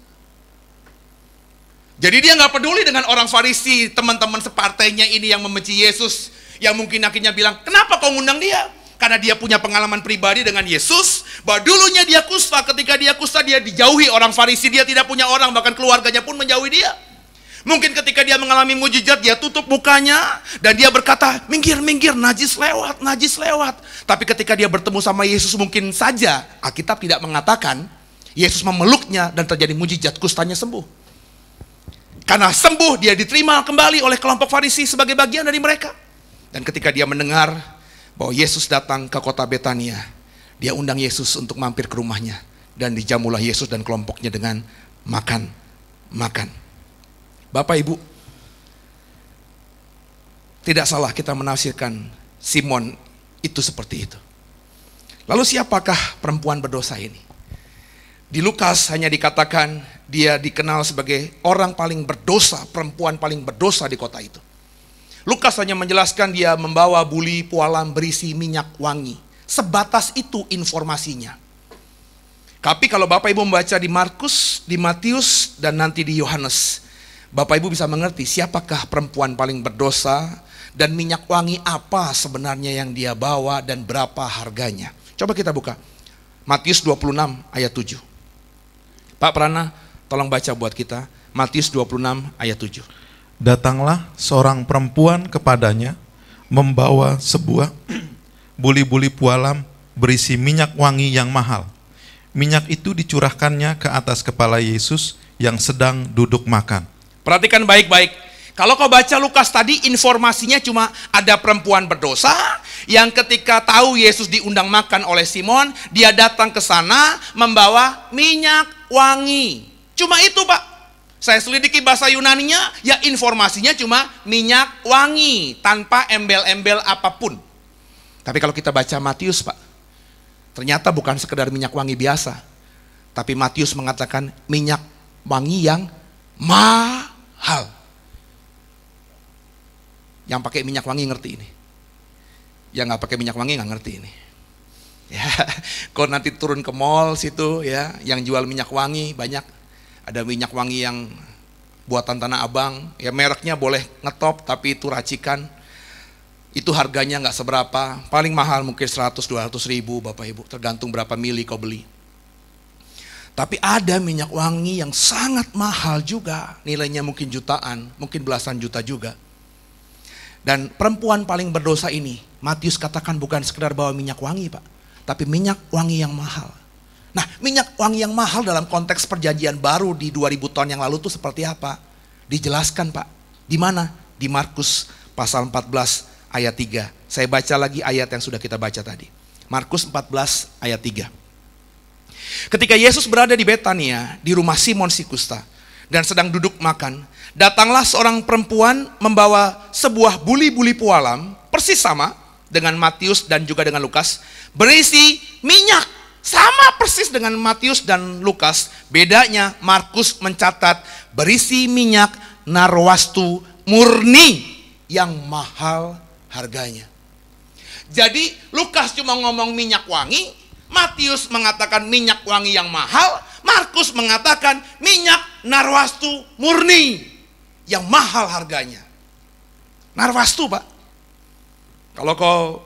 Jadi dia nggak peduli dengan orang Farisi, teman-teman separtainya ini yang membenci Yesus, yang mungkin akhirnya bilang, kenapa kau ngundang dia? Karena dia punya pengalaman pribadi dengan Yesus, bahwa dulunya dia kusta, ketika dia kusta dia dijauhi orang Farisi, dia tidak punya orang, bahkan keluarganya pun menjauhi dia. Mungkin ketika dia mengalami mujizat, dia tutup mukanya dan dia berkata, minggir, minggir, najis lewat, najis lewat. Tapi ketika dia bertemu sama Yesus mungkin saja, Alkitab tidak mengatakan, Yesus memeluknya dan terjadi mujizat, kustanya sembuh. Karena sembuh dia diterima kembali oleh kelompok Farisi sebagai bagian dari mereka. Dan ketika dia mendengar bahwa Yesus datang ke kota Betania, dia undang Yesus untuk mampir ke rumahnya dan dijamulah Yesus dan kelompoknya dengan makan makan. Bapak Ibu, tidak salah kita menafsirkan Simon itu seperti itu. Lalu siapakah perempuan berdosa ini? Di Lukas hanya dikatakan dia dikenal sebagai orang paling berdosa, perempuan paling berdosa di kota itu. Lukas hanya menjelaskan dia membawa buli pualam berisi minyak wangi. Sebatas itu informasinya. Tapi kalau Bapak Ibu membaca di Markus, di Matius, dan nanti di Yohanes, Bapak Ibu bisa mengerti siapakah perempuan paling berdosa dan minyak wangi apa sebenarnya yang dia bawa dan berapa harganya. Coba kita buka. Matius 26 ayat 7. Pak Prana, Tolong baca buat kita Matius 26 ayat 7. Datanglah seorang perempuan kepadanya membawa sebuah buli-buli pualam berisi minyak wangi yang mahal. Minyak itu dicurahkannya ke atas kepala Yesus yang sedang duduk makan. Perhatikan baik-baik. Kalau kau baca Lukas tadi informasinya cuma ada perempuan berdosa yang ketika tahu Yesus diundang makan oleh Simon, dia datang ke sana membawa minyak wangi. Cuma itu pak. Saya selidiki bahasa Yunaninya, ya informasinya cuma minyak wangi tanpa embel-embel apapun. Tapi kalau kita baca Matius pak, ternyata bukan sekedar minyak wangi biasa. Tapi Matius mengatakan minyak wangi yang mahal. Yang pakai minyak wangi ngerti ini. Yang nggak pakai minyak wangi nggak ngerti ini. Ya, kalau nanti turun ke mall situ ya, yang jual minyak wangi banyak ada minyak wangi yang buatan Tanah Abang, ya mereknya boleh ngetop tapi itu racikan. Itu harganya nggak seberapa, paling mahal mungkin 100-200 ribu Bapak Ibu, tergantung berapa mili kau beli. Tapi ada minyak wangi yang sangat mahal juga, nilainya mungkin jutaan, mungkin belasan juta juga. Dan perempuan paling berdosa ini, Matius katakan bukan sekedar bawa minyak wangi Pak, tapi minyak wangi yang mahal Nah, minyak wangi yang mahal dalam konteks perjanjian baru di 2000 tahun yang lalu itu seperti apa? Dijelaskan, Pak. Di mana? Di Markus pasal 14 ayat 3. Saya baca lagi ayat yang sudah kita baca tadi. Markus 14 ayat 3. Ketika Yesus berada di Betania, di rumah Simon Sikusta, dan sedang duduk makan, datanglah seorang perempuan membawa sebuah buli-buli pualam, persis sama dengan Matius dan juga dengan Lukas, berisi minyak sama persis dengan Matius dan Lukas, bedanya Markus mencatat berisi minyak narwastu murni yang mahal harganya. Jadi Lukas cuma ngomong minyak wangi, Matius mengatakan minyak wangi yang mahal, Markus mengatakan minyak narwastu murni yang mahal harganya. Narwastu, Pak. Kalau kau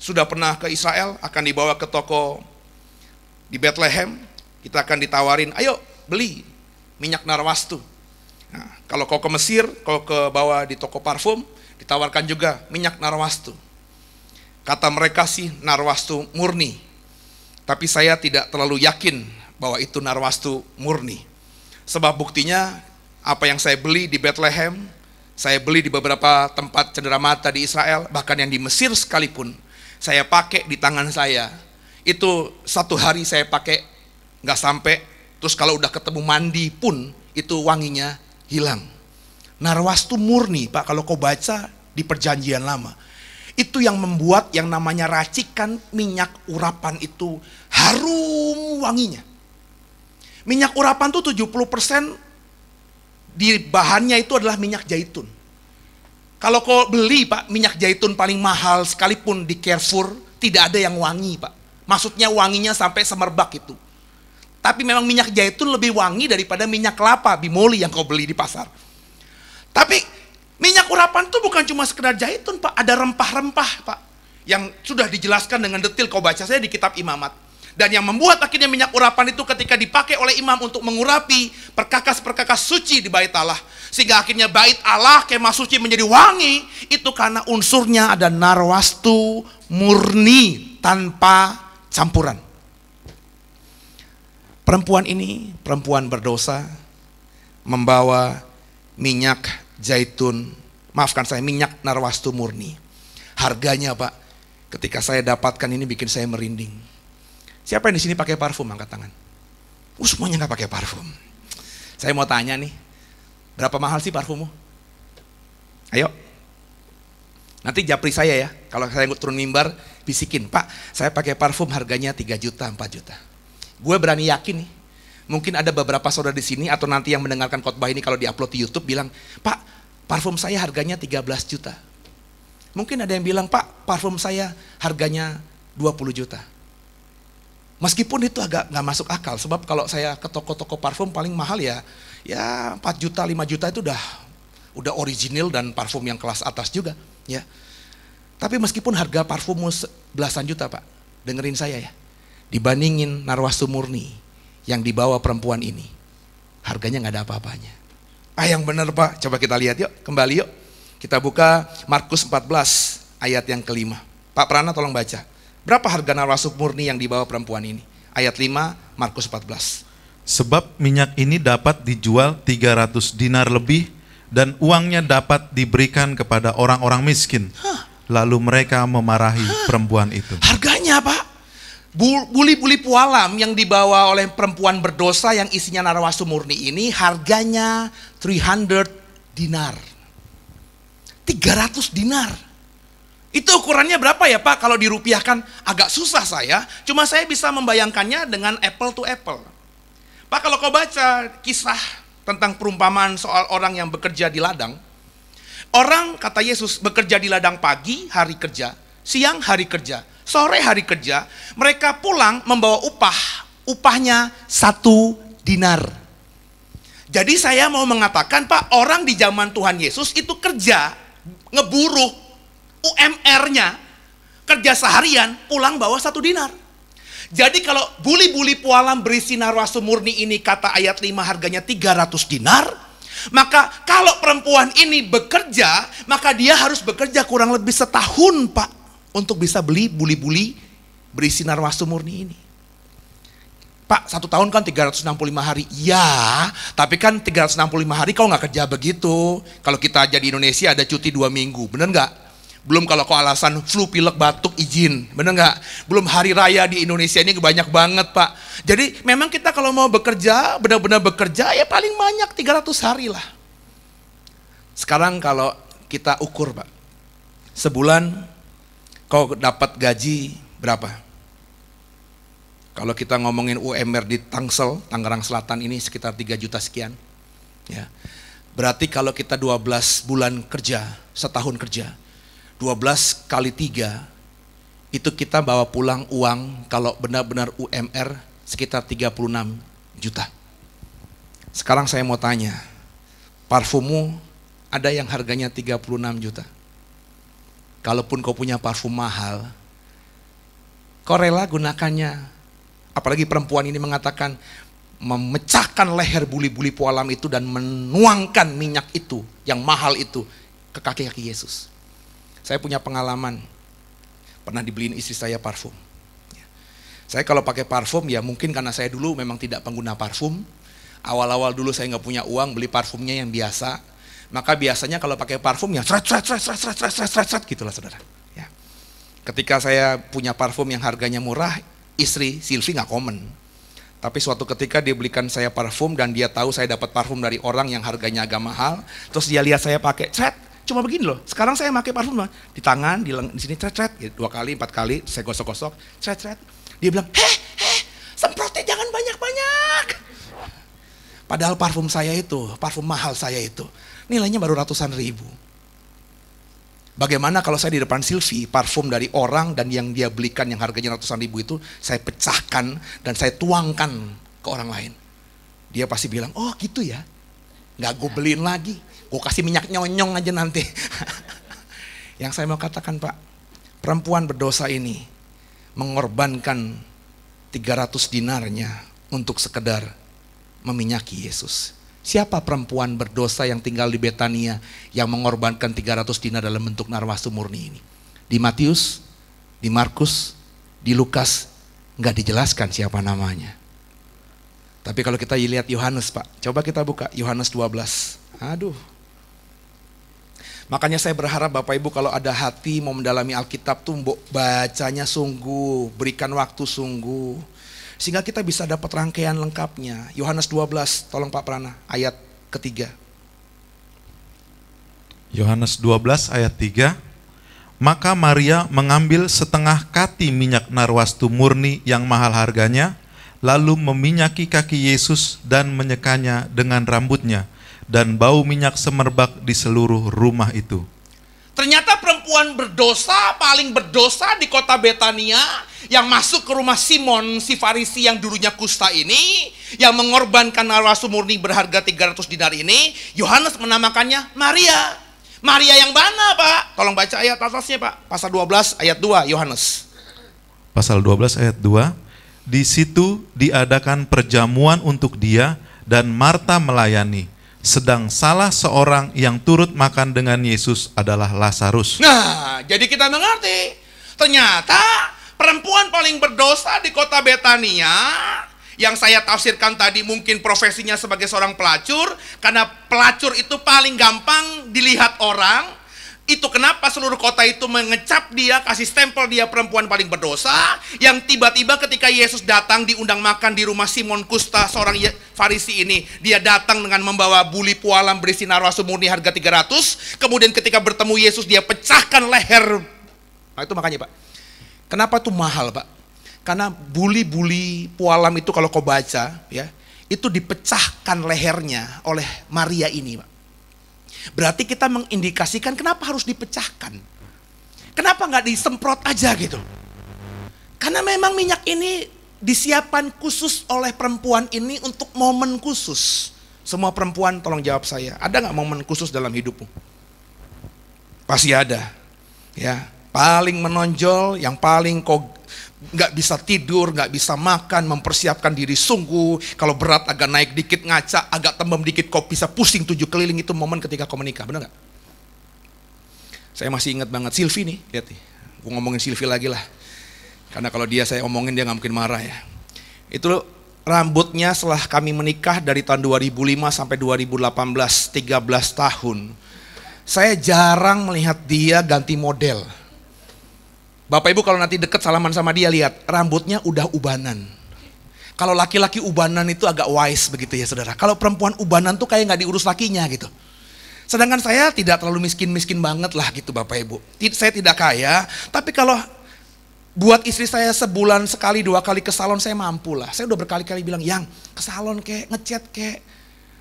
sudah pernah ke Israel, akan dibawa ke toko di Bethlehem, kita akan ditawarin, ayo beli minyak narwastu. Nah, kalau kau ke Mesir, kau ke bawah di toko parfum, ditawarkan juga minyak narwastu. Kata mereka sih narwastu murni. Tapi saya tidak terlalu yakin bahwa itu narwastu murni. Sebab buktinya apa yang saya beli di Bethlehem, saya beli di beberapa tempat cedera mata di Israel, bahkan yang di Mesir sekalipun, saya pakai di tangan saya itu satu hari saya pakai nggak sampai terus kalau udah ketemu mandi pun itu wanginya hilang narwas tuh murni pak kalau kau baca di perjanjian lama itu yang membuat yang namanya racikan minyak urapan itu harum wanginya minyak urapan tuh 70% di bahannya itu adalah minyak zaitun kalau kau beli pak minyak zaitun paling mahal sekalipun di Carrefour tidak ada yang wangi pak Maksudnya wanginya sampai semerbak itu. Tapi memang minyak zaitun lebih wangi daripada minyak kelapa bimoli yang kau beli di pasar. Tapi minyak urapan itu bukan cuma sekedar zaitun pak, ada rempah-rempah pak. Yang sudah dijelaskan dengan detail kau baca saya di kitab imamat. Dan yang membuat akhirnya minyak urapan itu ketika dipakai oleh imam untuk mengurapi perkakas-perkakas suci di bait Allah. Sehingga akhirnya bait Allah, kemah suci menjadi wangi. Itu karena unsurnya ada narwastu murni tanpa campuran. Perempuan ini, perempuan berdosa, membawa minyak zaitun, maafkan saya, minyak narwastu murni. Harganya Pak, ketika saya dapatkan ini bikin saya merinding. Siapa yang di sini pakai parfum? Angkat tangan. Uh, semuanya nggak pakai parfum. Saya mau tanya nih, berapa mahal sih parfummu? Ayo. Nanti japri saya ya, kalau saya turun mimbar, bisikin, Pak saya pakai parfum harganya 3 juta, 4 juta. Gue berani yakin nih, mungkin ada beberapa saudara di sini atau nanti yang mendengarkan khotbah ini kalau diupload di YouTube bilang, Pak parfum saya harganya 13 juta. Mungkin ada yang bilang, Pak parfum saya harganya 20 juta. Meskipun itu agak nggak masuk akal, sebab kalau saya ke toko-toko parfum paling mahal ya, ya 4 juta, 5 juta itu udah udah original dan parfum yang kelas atas juga, ya. Tapi meskipun harga parfummu belasan juta pak, dengerin saya ya. Dibandingin narwastu murni yang dibawa perempuan ini, harganya nggak ada apa-apanya. Ah yang benar pak, coba kita lihat yuk, kembali yuk. Kita buka Markus 14 ayat yang kelima. Pak Prana tolong baca. Berapa harga narwastu murni yang dibawa perempuan ini? Ayat 5 Markus 14. Sebab minyak ini dapat dijual 300 dinar lebih dan uangnya dapat diberikan kepada orang-orang miskin. Hah. Lalu mereka memarahi Hah, perempuan itu. Harganya apa? Buli-buli pualam yang dibawa oleh perempuan berdosa yang isinya narwasu murni ini harganya 300 dinar. 300 dinar. Itu ukurannya berapa ya Pak? Kalau dirupiahkan agak susah saya. Cuma saya bisa membayangkannya dengan apple to apple. Pak kalau kau baca kisah tentang perumpamaan soal orang yang bekerja di ladang. Orang, kata Yesus, bekerja di ladang pagi, hari kerja, siang hari kerja, sore hari kerja. Mereka pulang membawa upah, upahnya satu dinar. Jadi saya mau mengatakan, Pak, orang di zaman Tuhan Yesus itu kerja, ngeburuh, UMR-nya, kerja seharian, pulang bawa satu dinar. Jadi kalau buli-buli pualam berisi narwa sumurni ini kata ayat 5 harganya 300 dinar, maka kalau perempuan ini bekerja, maka dia harus bekerja kurang lebih setahun, Pak, untuk bisa beli buli-buli berisi narwastu murni ini. Pak, satu tahun kan 365 hari. Ya, tapi kan 365 hari kau nggak kerja begitu. Kalau kita jadi Indonesia ada cuti dua minggu, bener nggak? Belum kalau kau alasan flu, pilek, batuk, izin. Bener nggak? Belum hari raya di Indonesia ini banyak banget Pak. Jadi memang kita kalau mau bekerja, benar-benar bekerja ya paling banyak 300 hari lah. Sekarang kalau kita ukur Pak. Sebulan kau dapat gaji berapa? Kalau kita ngomongin UMR di Tangsel, Tangerang Selatan ini sekitar 3 juta sekian. Ya. Berarti kalau kita 12 bulan kerja, setahun kerja, 12 kali 3 itu kita bawa pulang uang kalau benar-benar UMR sekitar 36 juta. Sekarang saya mau tanya, parfummu ada yang harganya 36 juta. Kalaupun kau punya parfum mahal, kau rela gunakannya. Apalagi perempuan ini mengatakan memecahkan leher buli-buli pualam itu dan menuangkan minyak itu yang mahal itu ke kaki-kaki Yesus. Saya punya pengalaman. Pernah dibeliin istri saya parfum. Saya kalau pakai parfum ya mungkin karena saya dulu memang tidak pengguna parfum. Awal-awal dulu saya nggak punya uang beli parfumnya yang biasa. Maka biasanya kalau pakai parfum ya serat serat serat serat serat serat, serat, serat gitulah saudara. Ya. Ketika saya punya parfum yang harganya murah, istri Silvi nggak komen. Tapi suatu ketika dia belikan saya parfum dan dia tahu saya dapat parfum dari orang yang harganya agak mahal. Terus dia lihat saya pakai, seret cuma begini loh. Sekarang saya pakai parfum mah di tangan, di, di sini cret ya, dua kali, empat kali, saya gosok-gosok, cret Dia bilang, "Heh, heh, semprotnya jangan banyak-banyak." Padahal parfum saya itu, parfum mahal saya itu, nilainya baru ratusan ribu. Bagaimana kalau saya di depan Silvi, parfum dari orang dan yang dia belikan yang harganya ratusan ribu itu, saya pecahkan dan saya tuangkan ke orang lain. Dia pasti bilang, oh gitu ya, nggak gue beliin lagi. Gue kasih minyak nyonyong aja nanti. yang saya mau katakan Pak, perempuan berdosa ini mengorbankan 300 dinarnya untuk sekedar meminyaki Yesus. Siapa perempuan berdosa yang tinggal di Betania yang mengorbankan 300 dinar dalam bentuk narwastu murni ini? Di Matius, di Markus, di Lukas nggak dijelaskan siapa namanya. Tapi kalau kita lihat Yohanes Pak, coba kita buka Yohanes 12. Aduh, Makanya saya berharap Bapak Ibu kalau ada hati mau mendalami Alkitab tuh bacanya sungguh, berikan waktu sungguh. Sehingga kita bisa dapat rangkaian lengkapnya. Yohanes 12, tolong Pak Prana, ayat ketiga. Yohanes 12 ayat 3 Maka Maria mengambil setengah kati minyak narwastu murni yang mahal harganya, lalu meminyaki kaki Yesus dan menyekanya dengan rambutnya dan bau minyak semerbak di seluruh rumah itu. Ternyata perempuan berdosa, paling berdosa di kota Betania, yang masuk ke rumah Simon, si Farisi yang dulunya kusta ini, yang mengorbankan narwa murni berharga 300 dinar ini, Yohanes menamakannya Maria. Maria yang mana Pak? Tolong baca ayat atasnya Pak. Pasal 12 ayat 2, Yohanes. Pasal 12 ayat 2, di situ diadakan perjamuan untuk dia dan Marta melayani sedang salah seorang yang turut makan dengan Yesus adalah Lazarus. Nah, jadi kita mengerti. Ternyata perempuan paling berdosa di kota Betania yang saya tafsirkan tadi mungkin profesinya sebagai seorang pelacur karena pelacur itu paling gampang dilihat orang itu kenapa seluruh kota itu mengecap dia, kasih stempel dia perempuan paling berdosa, yang tiba-tiba ketika Yesus datang diundang makan di rumah Simon Kusta, seorang Farisi ini, dia datang dengan membawa buli pualam berisi narwasu murni harga 300, kemudian ketika bertemu Yesus dia pecahkan leher. Nah, itu makanya Pak. Kenapa tuh mahal Pak? Karena buli-buli pualam itu kalau kau baca ya, itu dipecahkan lehernya oleh Maria ini Pak. Berarti kita mengindikasikan kenapa harus dipecahkan. Kenapa nggak disemprot aja gitu. Karena memang minyak ini disiapkan khusus oleh perempuan ini untuk momen khusus. Semua perempuan tolong jawab saya, ada nggak momen khusus dalam hidupmu? Pasti ada. Ya, paling menonjol, yang paling kau nggak bisa tidur, nggak bisa makan, mempersiapkan diri sungguh. Kalau berat agak naik dikit ngaca, agak tembem dikit kok bisa pusing tujuh keliling itu momen ketika kau menikah, benar nggak? Saya masih ingat banget Silvi nih, lihat nih. Gue ngomongin Silvi lagi lah. Karena kalau dia saya omongin dia nggak mungkin marah ya. Itu rambutnya setelah kami menikah dari tahun 2005 sampai 2018, 13 tahun. Saya jarang melihat dia ganti model Bapak Ibu kalau nanti deket salaman sama dia lihat rambutnya udah ubanan. Kalau laki-laki ubanan itu agak wise begitu ya saudara. Kalau perempuan ubanan tuh kayak nggak diurus lakinya gitu. Sedangkan saya tidak terlalu miskin-miskin banget lah gitu Bapak Ibu. Saya tidak kaya, tapi kalau buat istri saya sebulan sekali dua kali ke salon saya mampu lah. Saya udah berkali-kali bilang, yang ke salon ke ngechat ke.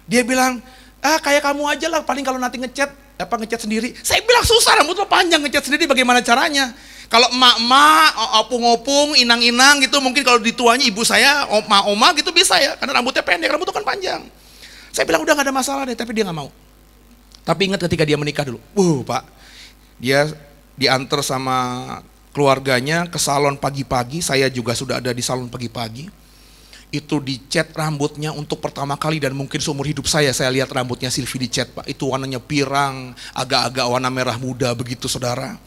Dia bilang, ah kayak kamu aja lah paling kalau nanti ngechat apa ngechat sendiri. Saya bilang susah rambut lo panjang ngechat sendiri bagaimana caranya. Kalau emak-emak, opung-opung, inang-inang gitu mungkin kalau dituanya ibu saya, oma-oma gitu bisa ya. Karena rambutnya pendek, rambut itu kan panjang. Saya bilang udah gak ada masalah deh, tapi dia gak mau. Tapi ingat ketika dia menikah dulu. Wuh pak, dia diantar sama keluarganya ke salon pagi-pagi. Saya juga sudah ada di salon pagi-pagi. Itu dicat rambutnya untuk pertama kali dan mungkin seumur hidup saya saya lihat rambutnya Sylvie dicat pak. Itu warnanya pirang, agak-agak warna merah muda begitu saudara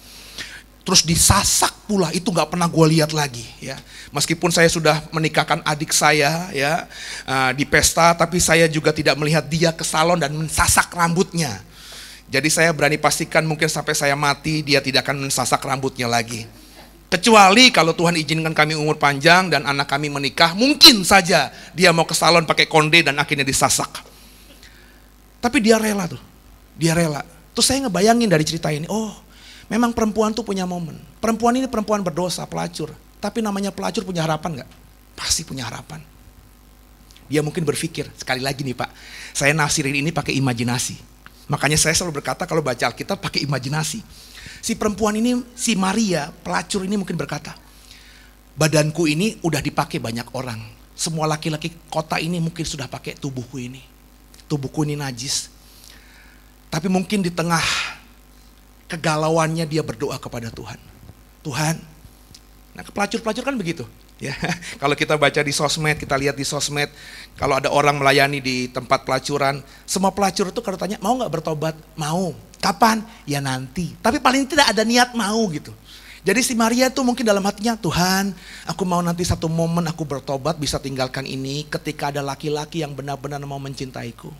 terus disasak pula itu nggak pernah gue lihat lagi ya meskipun saya sudah menikahkan adik saya ya uh, di pesta tapi saya juga tidak melihat dia ke salon dan mensasak rambutnya jadi saya berani pastikan mungkin sampai saya mati dia tidak akan mensasak rambutnya lagi kecuali kalau Tuhan izinkan kami umur panjang dan anak kami menikah mungkin saja dia mau ke salon pakai konde dan akhirnya disasak tapi dia rela tuh dia rela terus saya ngebayangin dari cerita ini oh Memang perempuan tuh punya momen. Perempuan ini perempuan berdosa, pelacur. Tapi namanya pelacur punya harapan nggak? Pasti punya harapan. Dia mungkin berpikir, sekali lagi nih Pak, saya nafsirin ini pakai imajinasi. Makanya saya selalu berkata kalau baca Alkitab pakai imajinasi. Si perempuan ini, si Maria, pelacur ini mungkin berkata, badanku ini udah dipakai banyak orang. Semua laki-laki kota ini mungkin sudah pakai tubuhku ini. Tubuhku ini najis. Tapi mungkin di tengah kegalauannya dia berdoa kepada Tuhan. Tuhan, nah pelacur-pelacur kan begitu. Ya, kalau kita baca di sosmed, kita lihat di sosmed, kalau ada orang melayani di tempat pelacuran, semua pelacur itu kalau tanya mau nggak bertobat, mau. Kapan? Ya nanti. Tapi paling tidak ada niat mau gitu. Jadi si Maria itu mungkin dalam hatinya, Tuhan, aku mau nanti satu momen aku bertobat bisa tinggalkan ini ketika ada laki-laki yang benar-benar mau mencintaiku.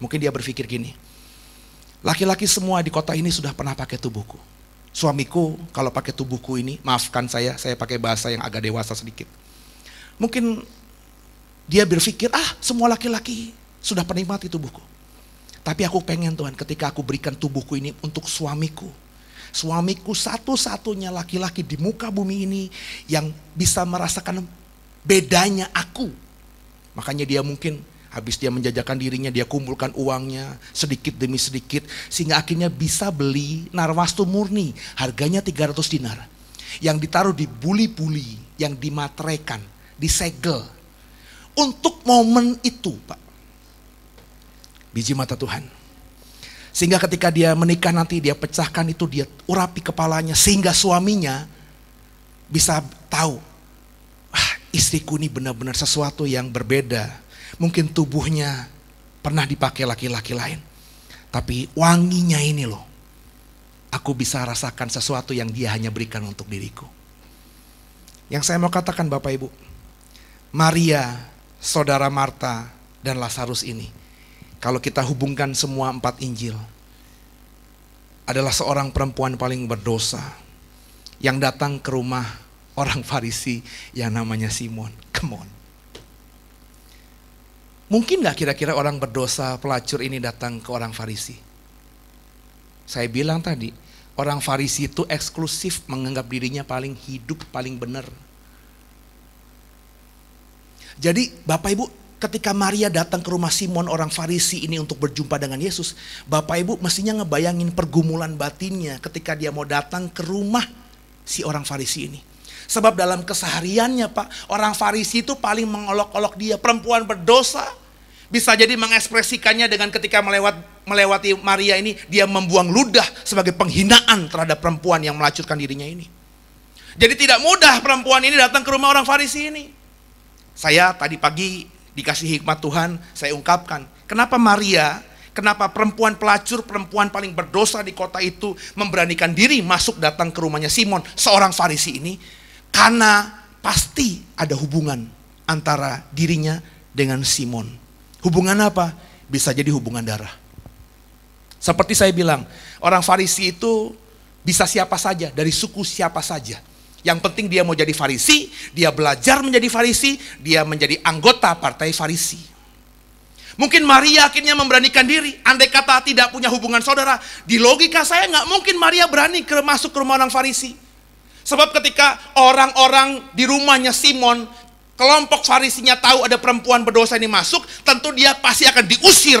Mungkin dia berpikir gini, Laki-laki semua di kota ini sudah pernah pakai tubuhku. Suamiku kalau pakai tubuhku ini, maafkan saya, saya pakai bahasa yang agak dewasa sedikit. Mungkin dia berpikir, ah semua laki-laki sudah menikmati tubuhku. Tapi aku pengen Tuhan ketika aku berikan tubuhku ini untuk suamiku. Suamiku satu-satunya laki-laki di muka bumi ini yang bisa merasakan bedanya aku. Makanya dia mungkin Habis dia menjajakan dirinya, dia kumpulkan uangnya sedikit demi sedikit. Sehingga akhirnya bisa beli narwastu murni. Harganya 300 dinar. Yang ditaruh di buli-buli, yang dimatrekan disegel. Untuk momen itu Pak. Biji mata Tuhan. Sehingga ketika dia menikah nanti, dia pecahkan itu, dia urapi kepalanya. Sehingga suaminya bisa tahu, ah, istriku ini benar-benar sesuatu yang berbeda Mungkin tubuhnya pernah dipakai laki-laki lain. Tapi wanginya ini loh. Aku bisa rasakan sesuatu yang dia hanya berikan untuk diriku. Yang saya mau katakan Bapak Ibu. Maria, saudara Marta, dan Lazarus ini. Kalau kita hubungkan semua empat Injil. Adalah seorang perempuan paling berdosa. Yang datang ke rumah orang Farisi yang namanya Simon. Come on. Mungkin nggak kira-kira orang berdosa pelacur ini datang ke orang Farisi? Saya bilang tadi, orang Farisi itu eksklusif menganggap dirinya paling hidup, paling benar. Jadi Bapak Ibu ketika Maria datang ke rumah Simon orang Farisi ini untuk berjumpa dengan Yesus, Bapak Ibu mestinya ngebayangin pergumulan batinnya ketika dia mau datang ke rumah si orang Farisi ini. Sebab dalam kesehariannya Pak, orang Farisi itu paling mengolok-olok dia. Perempuan berdosa bisa jadi mengekspresikannya dengan ketika melewat, melewati Maria ini, dia membuang ludah sebagai penghinaan terhadap perempuan yang melacurkan dirinya ini. Jadi tidak mudah perempuan ini datang ke rumah orang Farisi ini. Saya tadi pagi dikasih hikmat Tuhan, saya ungkapkan, kenapa Maria Kenapa perempuan pelacur, perempuan paling berdosa di kota itu memberanikan diri masuk datang ke rumahnya Simon, seorang Farisi ini karena pasti ada hubungan antara dirinya dengan Simon. Hubungan apa? Bisa jadi hubungan darah. Seperti saya bilang, orang Farisi itu bisa siapa saja, dari suku siapa saja. Yang penting dia mau jadi Farisi, dia belajar menjadi Farisi, dia menjadi anggota partai Farisi. Mungkin Maria akhirnya memberanikan diri. Andai kata tidak punya hubungan saudara, di logika saya nggak mungkin Maria berani masuk ke rumah orang Farisi. Sebab ketika orang-orang di rumahnya Simon, kelompok farisinya tahu ada perempuan berdosa ini masuk, tentu dia pasti akan diusir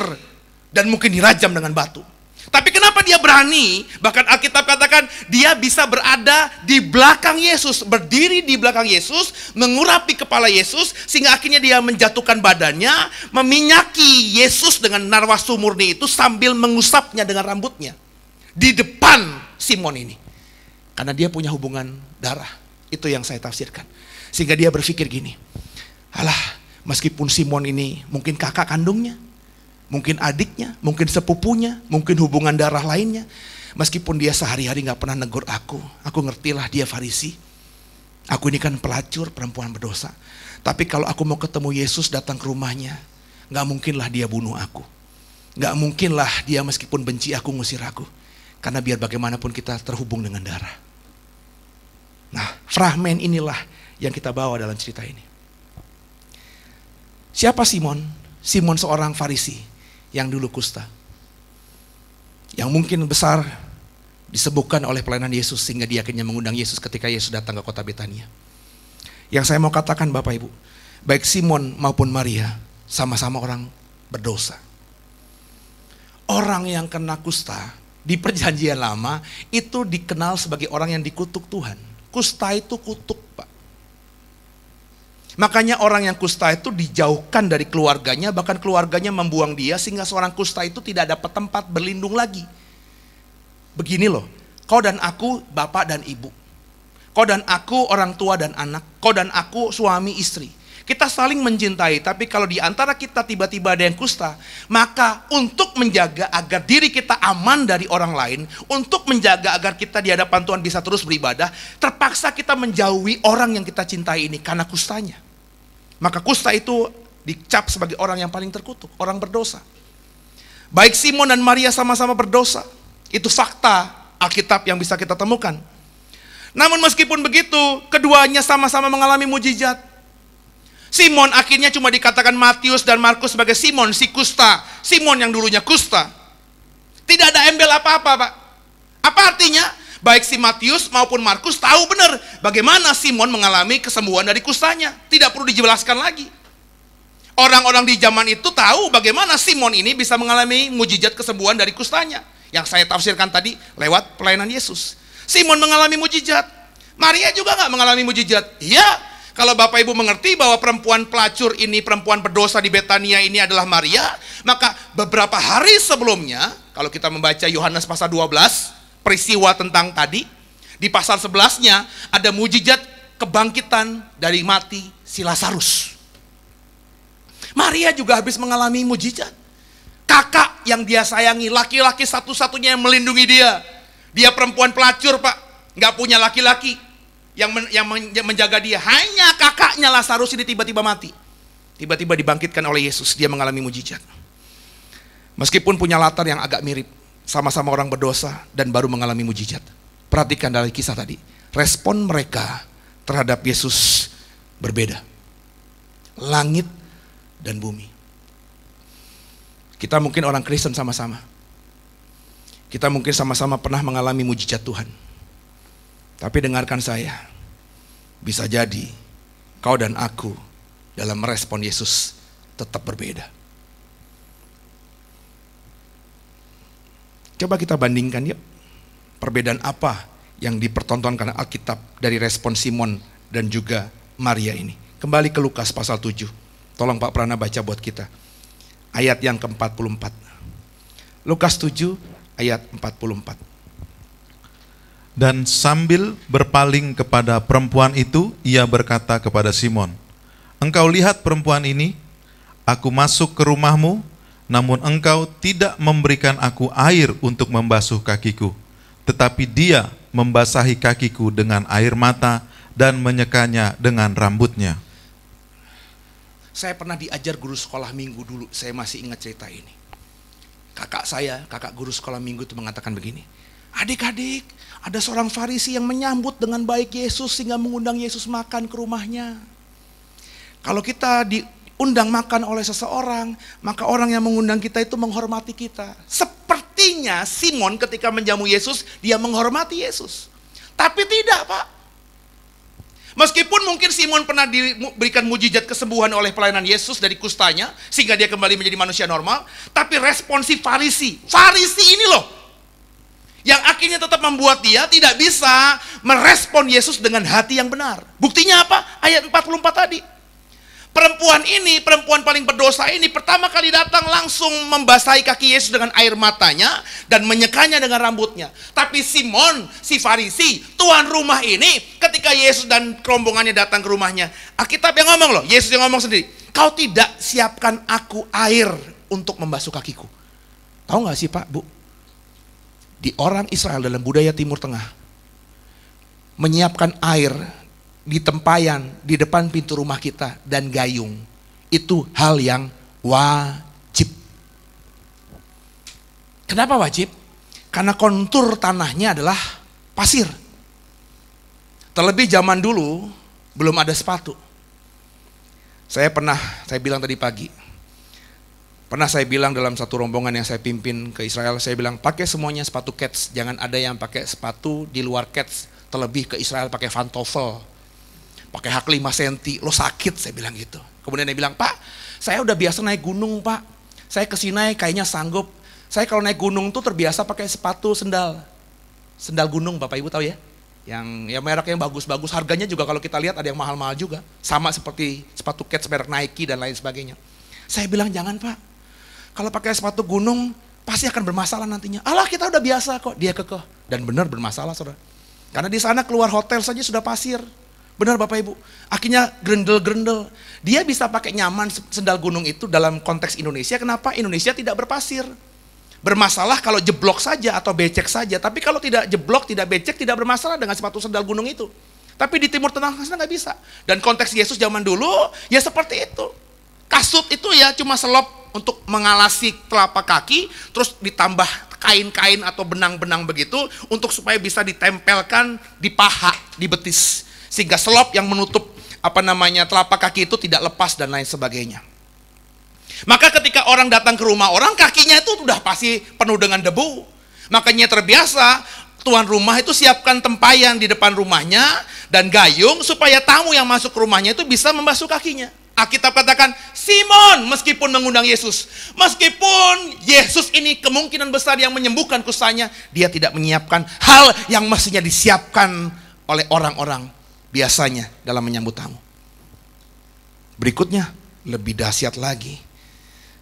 dan mungkin dirajam dengan batu. Tapi kenapa dia berani? Bahkan Alkitab katakan dia bisa berada di belakang Yesus, berdiri di belakang Yesus, mengurapi kepala Yesus sehingga akhirnya dia menjatuhkan badannya, meminyaki Yesus dengan narwasu murni itu sambil mengusapnya dengan rambutnya di depan Simon ini. Karena dia punya hubungan darah. Itu yang saya tafsirkan. Sehingga dia berpikir gini, alah meskipun Simon ini mungkin kakak kandungnya, mungkin adiknya, mungkin sepupunya, mungkin hubungan darah lainnya. Meskipun dia sehari-hari gak pernah negur aku, aku ngertilah dia farisi. Aku ini kan pelacur, perempuan berdosa. Tapi kalau aku mau ketemu Yesus datang ke rumahnya, gak mungkinlah dia bunuh aku. Gak mungkinlah dia meskipun benci aku ngusir aku. Karena biar bagaimanapun kita terhubung dengan darah. Nah, fragmen inilah yang kita bawa dalam cerita ini. Siapa Simon? Simon seorang Farisi yang dulu kusta. Yang mungkin besar disebutkan oleh pelayanan Yesus sehingga dia akhirnya mengundang Yesus ketika Yesus datang ke kota Betania. Yang saya mau katakan Bapak Ibu, baik Simon maupun Maria sama-sama orang berdosa. Orang yang kena kusta di perjanjian lama itu dikenal sebagai orang yang dikutuk Tuhan. Kusta itu kutuk, Pak. Makanya orang yang kusta itu dijauhkan dari keluarganya, bahkan keluarganya membuang dia sehingga seorang kusta itu tidak dapat tempat berlindung lagi. Begini loh, kau dan aku bapak dan ibu. Kau dan aku orang tua dan anak, kau dan aku suami istri. Kita saling mencintai, tapi kalau di antara kita tiba-tiba ada yang kusta, maka untuk menjaga agar diri kita aman dari orang lain, untuk menjaga agar kita di hadapan Tuhan bisa terus beribadah, terpaksa kita menjauhi orang yang kita cintai ini karena kustanya. Maka kusta itu dicap sebagai orang yang paling terkutuk, orang berdosa. Baik Simon dan Maria sama-sama berdosa. Itu fakta Alkitab yang bisa kita temukan. Namun meskipun begitu, keduanya sama-sama mengalami mujizat. Simon akhirnya cuma dikatakan Matius dan Markus sebagai Simon si Kusta. Simon yang dulunya Kusta. Tidak ada embel apa-apa, Pak. Apa artinya? Baik si Matius maupun Markus tahu benar bagaimana Simon mengalami kesembuhan dari kustanya. Tidak perlu dijelaskan lagi. Orang-orang di zaman itu tahu bagaimana Simon ini bisa mengalami mujizat kesembuhan dari kustanya. Yang saya tafsirkan tadi lewat pelayanan Yesus. Simon mengalami mujizat. Maria juga nggak mengalami mujizat. Iya, kalau Bapak Ibu mengerti bahwa perempuan pelacur ini, perempuan berdosa di Betania ini adalah Maria, maka beberapa hari sebelumnya, kalau kita membaca Yohanes pasal 12, peristiwa tentang tadi, di pasal 11-nya ada mujizat kebangkitan dari mati si Lazarus. Maria juga habis mengalami mujizat. Kakak yang dia sayangi, laki-laki satu-satunya yang melindungi dia. Dia perempuan pelacur, Pak. Nggak punya laki-laki yang men, yang menjaga dia hanya kakaknya Lazarus ini tiba-tiba mati. Tiba-tiba dibangkitkan oleh Yesus, dia mengalami mujizat. Meskipun punya latar yang agak mirip, sama-sama orang berdosa dan baru mengalami mujizat. Perhatikan dari kisah tadi, respon mereka terhadap Yesus berbeda. Langit dan bumi. Kita mungkin orang Kristen sama-sama. Kita mungkin sama-sama pernah mengalami mujizat Tuhan tapi dengarkan saya. Bisa jadi kau dan aku dalam merespon Yesus tetap berbeda. Coba kita bandingkan yuk. Perbedaan apa yang dipertontonkan Alkitab dari respon Simon dan juga Maria ini. Kembali ke Lukas pasal 7. Tolong Pak Prana baca buat kita. Ayat yang ke-44. Lukas 7 ayat 44. Dan sambil berpaling kepada perempuan itu, ia berkata kepada Simon, Engkau lihat perempuan ini, aku masuk ke rumahmu, namun engkau tidak memberikan aku air untuk membasuh kakiku, tetapi dia membasahi kakiku dengan air mata dan menyekanya dengan rambutnya. Saya pernah diajar guru sekolah minggu dulu, saya masih ingat cerita ini. Kakak saya, kakak guru sekolah minggu itu mengatakan begini, adik-adik, ada seorang Farisi yang menyambut dengan baik Yesus sehingga mengundang Yesus makan ke rumahnya. Kalau kita diundang makan oleh seseorang, maka orang yang mengundang kita itu menghormati kita. Sepertinya Simon ketika menjamu Yesus, dia menghormati Yesus. Tapi tidak, Pak. Meskipun mungkin Simon pernah diberikan mujizat kesembuhan oleh pelayanan Yesus dari kustanya, sehingga dia kembali menjadi manusia normal, tapi responsi Farisi, Farisi ini loh, yang akhirnya tetap membuat dia tidak bisa merespon Yesus dengan hati yang benar. Buktinya apa? Ayat 44 tadi. Perempuan ini, perempuan paling berdosa ini pertama kali datang langsung membasahi kaki Yesus dengan air matanya dan menyekanya dengan rambutnya. Tapi Simon, si Farisi, tuan rumah ini ketika Yesus dan rombongannya datang ke rumahnya, Alkitab yang ngomong loh, Yesus yang ngomong sendiri, "Kau tidak siapkan aku air untuk membasuh kakiku." Tahu nggak sih, Pak, Bu? di orang Israel dalam budaya Timur Tengah menyiapkan air di tempayan di depan pintu rumah kita dan gayung itu hal yang wajib. Kenapa wajib? Karena kontur tanahnya adalah pasir. Terlebih zaman dulu belum ada sepatu. Saya pernah, saya bilang tadi pagi, Pernah saya bilang dalam satu rombongan yang saya pimpin ke Israel, saya bilang pakai semuanya sepatu cats, jangan ada yang pakai sepatu di luar cats, terlebih ke Israel pakai pantofel, pakai hak 5 cm, lo sakit saya bilang gitu. Kemudian dia bilang, Pak, saya udah biasa naik gunung Pak, saya ke Sinai kayaknya sanggup, saya kalau naik gunung tuh terbiasa pakai sepatu sendal, sendal gunung Bapak Ibu tahu ya, yang ya merek yang bagus-bagus, harganya juga kalau kita lihat ada yang mahal-mahal juga, sama seperti sepatu cats merek Nike dan lain sebagainya. Saya bilang jangan Pak, kalau pakai sepatu gunung, pasti akan bermasalah nantinya. Allah kita udah biasa kok, dia kekeh. Dan benar bermasalah saudara. Karena di sana keluar hotel saja sudah pasir. Benar Bapak Ibu. Akhirnya grendel-grendel. Dia bisa pakai nyaman sendal gunung itu dalam konteks Indonesia. Kenapa? Indonesia tidak berpasir. Bermasalah kalau jeblok saja atau becek saja. Tapi kalau tidak jeblok, tidak becek, tidak bermasalah dengan sepatu sendal gunung itu. Tapi di Timur Tengah sana nggak bisa. Dan konteks Yesus zaman dulu ya seperti itu. Kasut itu ya cuma selop untuk mengalasi telapak kaki, terus ditambah kain-kain atau benang-benang begitu untuk supaya bisa ditempelkan di paha, di betis. Sehingga selop yang menutup apa namanya telapak kaki itu tidak lepas dan lain sebagainya. Maka ketika orang datang ke rumah orang kakinya itu sudah pasti penuh dengan debu. Makanya terbiasa tuan rumah itu siapkan tempayan di depan rumahnya dan gayung supaya tamu yang masuk ke rumahnya itu bisa membasuh kakinya. Alkitab katakan, Simon meskipun mengundang Yesus, meskipun Yesus ini kemungkinan besar yang menyembuhkan kusanya, dia tidak menyiapkan hal yang mestinya disiapkan oleh orang-orang biasanya dalam menyambut tamu. Berikutnya, lebih dahsyat lagi.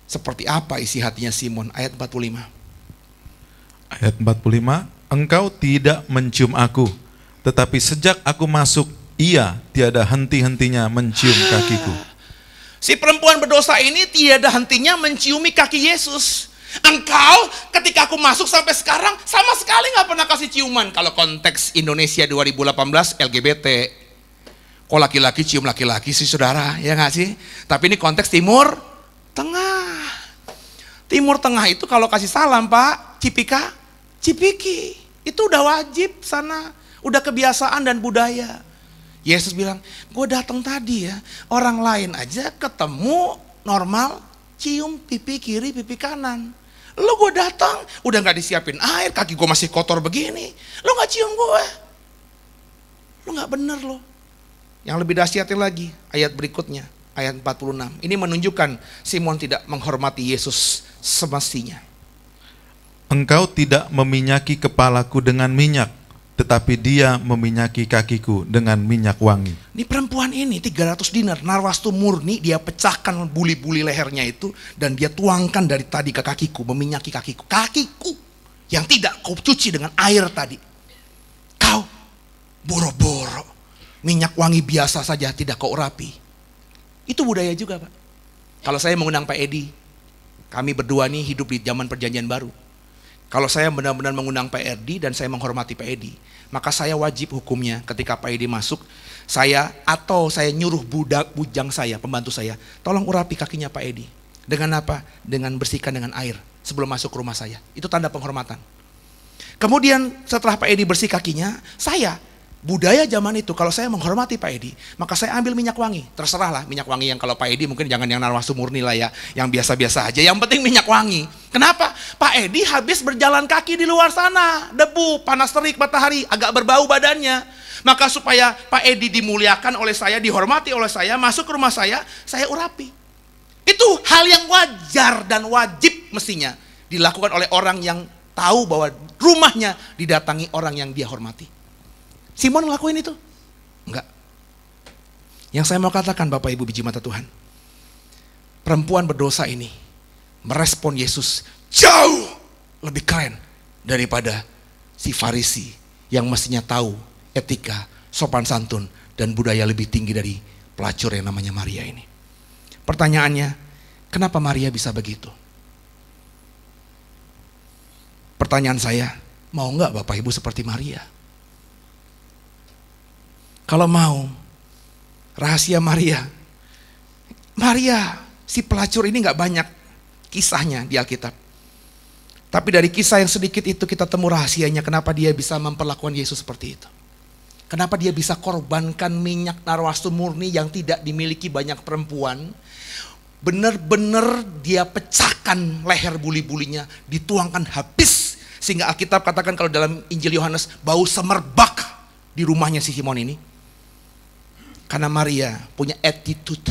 Seperti apa isi hatinya Simon? Ayat 45. Ayat 45, engkau tidak mencium aku, tetapi sejak aku masuk, ia tiada henti-hentinya mencium kakiku. Si perempuan berdosa ini tiada hentinya menciumi kaki Yesus. Engkau ketika aku masuk sampai sekarang sama sekali nggak pernah kasih ciuman. Kalau konteks Indonesia 2018 LGBT. Kok laki-laki cium laki-laki sih saudara, ya nggak sih? Tapi ini konteks Timur Tengah. Timur Tengah itu kalau kasih salam pak, cipika, cipiki. Itu udah wajib sana. Udah kebiasaan dan budaya. Yesus bilang, gue datang tadi ya, orang lain aja ketemu normal, cium pipi kiri, pipi kanan. Lo gue datang, udah gak disiapin air, kaki gue masih kotor begini. Lo gak cium gue. Lo gak bener lo. Yang lebih dahsyatnya lagi, ayat berikutnya, ayat 46. Ini menunjukkan Simon tidak menghormati Yesus semestinya. Engkau tidak meminyaki kepalaku dengan minyak, tetapi dia meminyaki kakiku dengan minyak wangi. Ini perempuan ini 300 dinar, narwastu murni, dia pecahkan buli-buli lehernya itu, dan dia tuangkan dari tadi ke kakiku, meminyaki kakiku. Kakiku yang tidak kau cuci dengan air tadi. Kau boro-boro, minyak wangi biasa saja tidak kau rapi. Itu budaya juga Pak. Kalau saya mengundang Pak Edi, kami berdua nih hidup di zaman perjanjian baru kalau saya benar-benar mengundang Pak Edi dan saya menghormati Pak Edi, maka saya wajib hukumnya ketika Pak Edi masuk, saya atau saya nyuruh budak bujang saya, pembantu saya, tolong urapi kakinya Pak Edi. Dengan apa? Dengan bersihkan dengan air sebelum masuk ke rumah saya. Itu tanda penghormatan. Kemudian setelah Pak Edi bersih kakinya, saya budaya zaman itu kalau saya menghormati Pak Edi, maka saya ambil minyak wangi. terserahlah minyak wangi yang kalau Pak Edi mungkin jangan yang narwasu murni lah ya, yang biasa-biasa aja. Yang penting minyak wangi. Kenapa? Pak Edi habis berjalan kaki di luar sana, debu, panas terik, matahari, agak berbau badannya. Maka supaya Pak Edi dimuliakan oleh saya, dihormati oleh saya, masuk ke rumah saya, saya urapi. Itu hal yang wajar dan wajib mestinya dilakukan oleh orang yang tahu bahwa rumahnya didatangi orang yang dia hormati. Simon ngelakuin itu? Enggak. Yang saya mau katakan Bapak Ibu biji mata Tuhan. Perempuan berdosa ini merespon Yesus jauh lebih keren daripada si Farisi yang mestinya tahu etika, sopan santun, dan budaya lebih tinggi dari pelacur yang namanya Maria ini. Pertanyaannya, kenapa Maria bisa begitu? Pertanyaan saya, mau nggak Bapak Ibu seperti Maria? Kalau mau, rahasia Maria. Maria, si pelacur ini nggak banyak kisahnya di Alkitab. Tapi dari kisah yang sedikit itu kita temu rahasianya kenapa dia bisa memperlakukan Yesus seperti itu. Kenapa dia bisa korbankan minyak narwastu murni yang tidak dimiliki banyak perempuan. Benar-benar dia pecahkan leher buli-bulinya, dituangkan habis. Sehingga Alkitab katakan kalau dalam Injil Yohanes bau semerbak di rumahnya si Simon ini. Karena Maria punya attitude.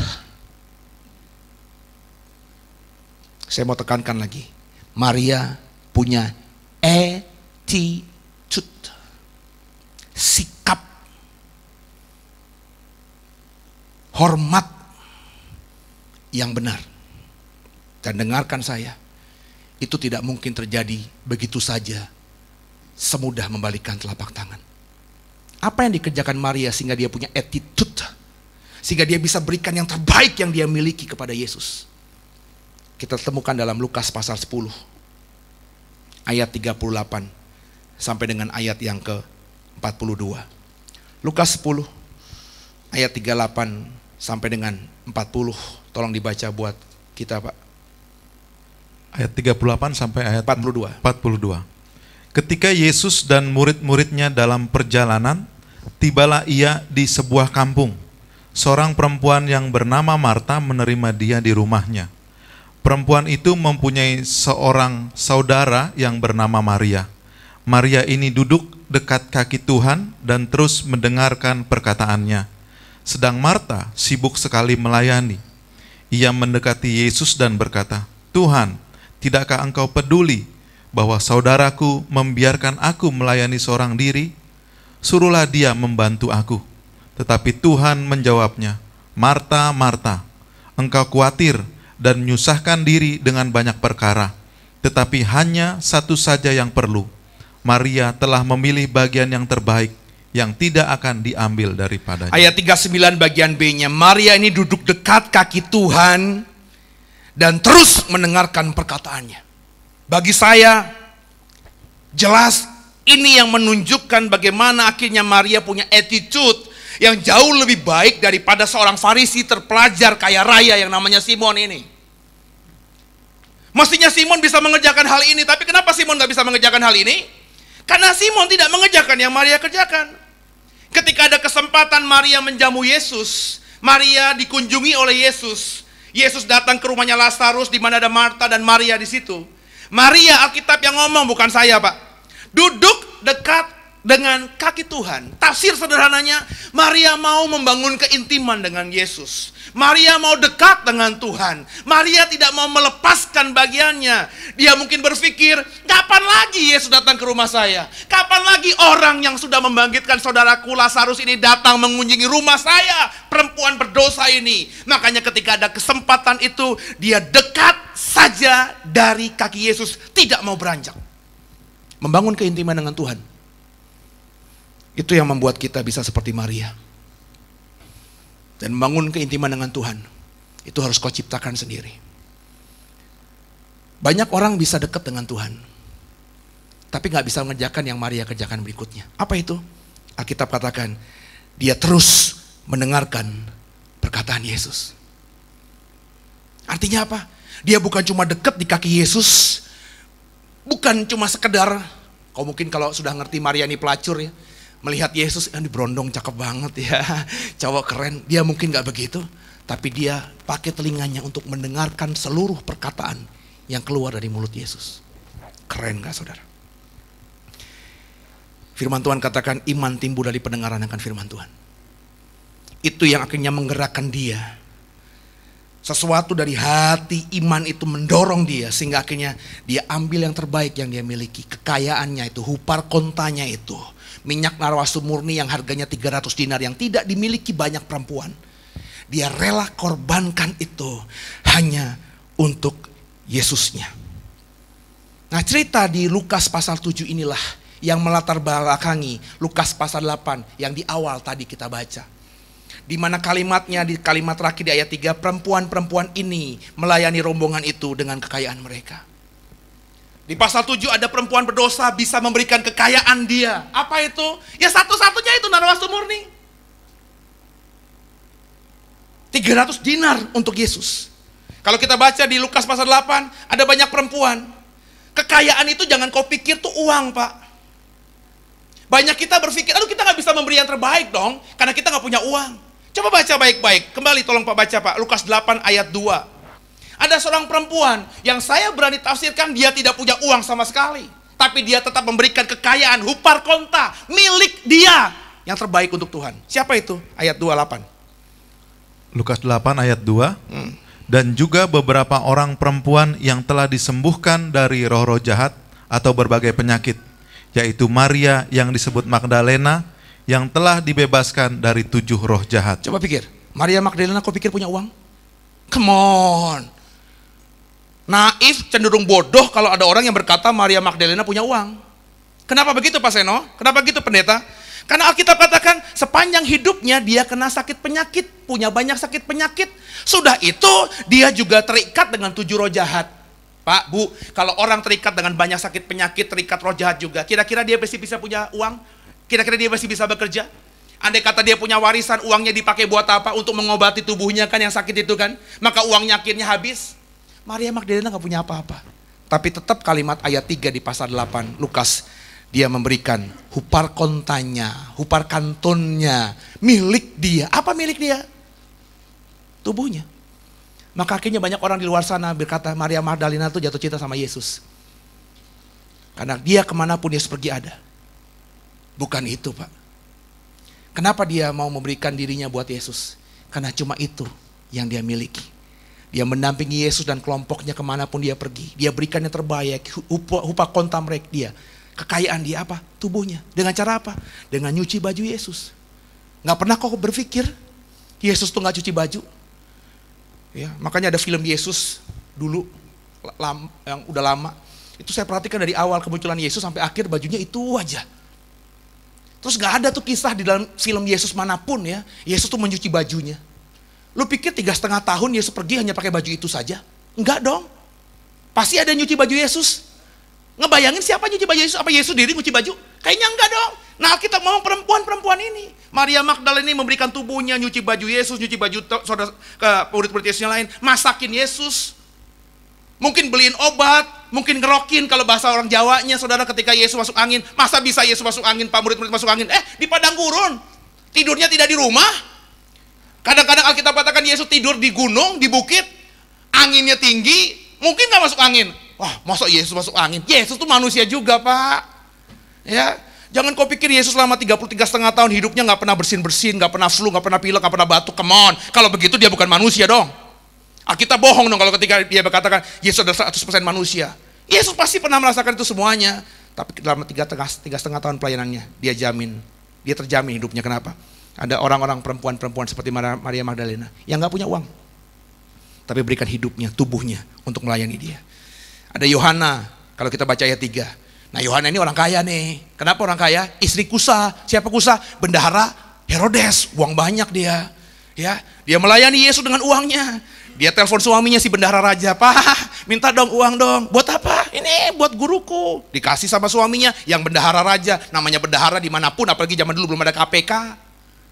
Saya mau tekankan lagi. Maria punya attitude. Sikap. Hormat yang benar. Dan dengarkan saya. Itu tidak mungkin terjadi begitu saja. Semudah membalikkan telapak tangan. Apa yang dikerjakan Maria sehingga dia punya attitude? Sehingga dia bisa berikan yang terbaik yang dia miliki kepada Yesus. Kita temukan dalam Lukas pasal 10 ayat 38 sampai dengan ayat yang ke 42. Lukas 10 ayat 38 sampai dengan 40. Tolong dibaca buat kita, Pak. Ayat 38 sampai ayat 42. 42. Ketika Yesus dan murid-muridnya dalam perjalanan, Tibalah ia di sebuah kampung. Seorang perempuan yang bernama Marta menerima dia di rumahnya. Perempuan itu mempunyai seorang saudara yang bernama Maria. Maria ini duduk dekat kaki Tuhan dan terus mendengarkan perkataannya. Sedang Marta sibuk sekali melayani. Ia mendekati Yesus dan berkata, "Tuhan, tidakkah Engkau peduli bahwa saudaraku membiarkan aku melayani seorang diri?" suruhlah dia membantu aku. Tetapi Tuhan menjawabnya, Marta, Marta, engkau khawatir dan menyusahkan diri dengan banyak perkara, tetapi hanya satu saja yang perlu. Maria telah memilih bagian yang terbaik yang tidak akan diambil daripadanya. Ayat 39 bagian B-nya, Maria ini duduk dekat kaki Tuhan dan terus mendengarkan perkataannya. Bagi saya, jelas ini yang menunjukkan bagaimana akhirnya Maria punya attitude yang jauh lebih baik daripada seorang Farisi terpelajar kaya raya yang namanya Simon ini. Mestinya Simon bisa mengerjakan hal ini, tapi kenapa Simon nggak bisa mengerjakan hal ini? Karena Simon tidak mengerjakan yang Maria kerjakan. Ketika ada kesempatan Maria menjamu Yesus, Maria dikunjungi oleh Yesus. Yesus datang ke rumahnya Lazarus di mana ada Marta dan Maria di situ. Maria Alkitab yang ngomong bukan saya, Pak duduk dekat dengan kaki Tuhan. Tafsir sederhananya, Maria mau membangun keintiman dengan Yesus. Maria mau dekat dengan Tuhan. Maria tidak mau melepaskan bagiannya. Dia mungkin berpikir, kapan lagi Yesus datang ke rumah saya? Kapan lagi orang yang sudah membangkitkan saudaraku Lazarus ini datang mengunjungi rumah saya? Perempuan berdosa ini. Makanya ketika ada kesempatan itu, dia dekat saja dari kaki Yesus. Tidak mau beranjak. Membangun keintiman dengan Tuhan. Itu yang membuat kita bisa seperti Maria. Dan membangun keintiman dengan Tuhan. Itu harus kau ciptakan sendiri. Banyak orang bisa dekat dengan Tuhan. Tapi nggak bisa mengerjakan yang Maria kerjakan berikutnya. Apa itu? Alkitab katakan, dia terus mendengarkan perkataan Yesus. Artinya apa? Dia bukan cuma dekat di kaki Yesus, Bukan cuma sekedar, kau mungkin kalau sudah ngerti Mariani pelacur ya, melihat Yesus, yang ah, berondong cakep banget ya, cowok keren, dia mungkin nggak begitu. Tapi dia pakai telinganya untuk mendengarkan seluruh perkataan yang keluar dari mulut Yesus. Keren nggak, saudara? Firman Tuhan katakan iman timbul dari pendengaran akan firman Tuhan. Itu yang akhirnya menggerakkan dia sesuatu dari hati iman itu mendorong dia sehingga akhirnya dia ambil yang terbaik yang dia miliki kekayaannya itu hupar kontanya itu minyak narwastu murni yang harganya 300 dinar yang tidak dimiliki banyak perempuan dia rela korbankan itu hanya untuk Yesusnya nah cerita di Lukas pasal 7 inilah yang melatar belakangi Lukas pasal 8 yang di awal tadi kita baca di mana kalimatnya di kalimat terakhir di ayat 3 perempuan-perempuan ini melayani rombongan itu dengan kekayaan mereka. Di pasal 7 ada perempuan berdosa bisa memberikan kekayaan dia. Apa itu? Ya satu-satunya itu narwastu murni. 300 dinar untuk Yesus. Kalau kita baca di Lukas pasal 8, ada banyak perempuan. Kekayaan itu jangan kau pikir tuh uang, Pak. Banyak kita berpikir, aduh kita nggak bisa memberi yang terbaik dong, karena kita nggak punya uang. Coba baca baik-baik. Kembali tolong Pak baca Pak. Lukas 8 ayat 2. Ada seorang perempuan yang saya berani tafsirkan dia tidak punya uang sama sekali. Tapi dia tetap memberikan kekayaan, hupar konta, milik dia. Yang terbaik untuk Tuhan. Siapa itu? Ayat 28. Lukas 8 ayat 2. Hmm. Dan juga beberapa orang perempuan yang telah disembuhkan dari roh-roh jahat atau berbagai penyakit. Yaitu Maria yang disebut Magdalena, yang telah dibebaskan dari tujuh roh jahat. Coba pikir, Maria Magdalena kau pikir punya uang? Come on. Naif cenderung bodoh kalau ada orang yang berkata Maria Magdalena punya uang. Kenapa begitu Pak Seno? Kenapa begitu, pendeta? Karena Alkitab katakan sepanjang hidupnya dia kena sakit penyakit, punya banyak sakit penyakit. Sudah itu dia juga terikat dengan tujuh roh jahat. Pak, Bu, kalau orang terikat dengan banyak sakit penyakit, terikat roh jahat juga. Kira-kira dia pasti bisa punya uang? Kira-kira dia masih bisa bekerja? Andai kata dia punya warisan, uangnya dipakai buat apa? Untuk mengobati tubuhnya kan yang sakit itu kan? Maka uangnya akhirnya habis. Maria Magdalena gak punya apa-apa. Tapi tetap kalimat ayat 3 di pasal 8, Lukas. Dia memberikan hupar kontanya, hupar kantonnya, milik dia. Apa milik dia? Tubuhnya. Maka akhirnya banyak orang di luar sana berkata Maria Magdalena itu jatuh cinta sama Yesus. Karena dia kemanapun Yesus pergi ada. Bukan itu, Pak. Kenapa dia mau memberikan dirinya buat Yesus? Karena cuma itu yang dia miliki. Dia mendampingi Yesus dan kelompoknya kemanapun dia pergi. Dia berikan yang terbaik, upah, kontam rek dia. Kekayaan dia apa? Tubuhnya. Dengan cara apa? Dengan nyuci baju Yesus. Gak pernah kok berpikir, Yesus tuh gak cuci baju. Ya, makanya ada film Yesus dulu yang udah lama. Itu saya perhatikan dari awal kemunculan Yesus sampai akhir bajunya itu wajah. Terus gak ada tuh kisah di dalam film Yesus manapun ya. Yesus tuh mencuci bajunya. Lu pikir tiga setengah tahun Yesus pergi hanya pakai baju itu saja? Enggak dong. Pasti ada nyuci baju Yesus. Ngebayangin siapa nyuci baju Yesus? Apa Yesus diri nyuci baju? Kayaknya enggak dong. Nah kita ngomong perempuan-perempuan ini. Maria Magdalena memberikan tubuhnya nyuci baju Yesus, nyuci baju saudara ke murid-murid Yesus yang lain, masakin Yesus. Mungkin beliin obat, mungkin ngerokin kalau bahasa orang Jawanya saudara ketika Yesus masuk angin. Masa bisa Yesus masuk angin, pak murid-murid masuk angin? Eh, di padang gurun. Tidurnya tidak di rumah. Kadang-kadang Alkitab katakan Yesus tidur di gunung, di bukit. Anginnya tinggi, mungkin nggak masuk angin. Wah, masuk Yesus masuk angin. Yesus tuh manusia juga, Pak. Ya, Jangan kau pikir Yesus selama 33 setengah tahun hidupnya nggak pernah bersin-bersin, nggak pernah flu, nggak pernah pilek, nggak pernah batuk. Come on. Kalau begitu dia bukan manusia dong. Ah, kita bohong dong kalau ketika dia berkatakan Yesus adalah 100% manusia. Yesus pasti pernah merasakan itu semuanya. Tapi dalam tiga, tengah, tiga setengah tahun pelayanannya, dia jamin. Dia terjamin hidupnya. Kenapa? Ada orang-orang perempuan-perempuan seperti Maria Magdalena yang nggak punya uang. Tapi berikan hidupnya, tubuhnya untuk melayani dia. Ada Yohana, kalau kita baca ayat 3. Nah Yohana ini orang kaya nih. Kenapa orang kaya? Istri Kusa. Siapa Kusa? Bendahara Herodes. Uang banyak dia. Ya, dia melayani Yesus dengan uangnya. Dia telepon suaminya si bendahara raja, Pak, minta dong uang dong. Buat apa? Ini buat guruku. Dikasih sama suaminya yang bendahara raja. Namanya bendahara dimanapun, apalagi zaman dulu belum ada KPK.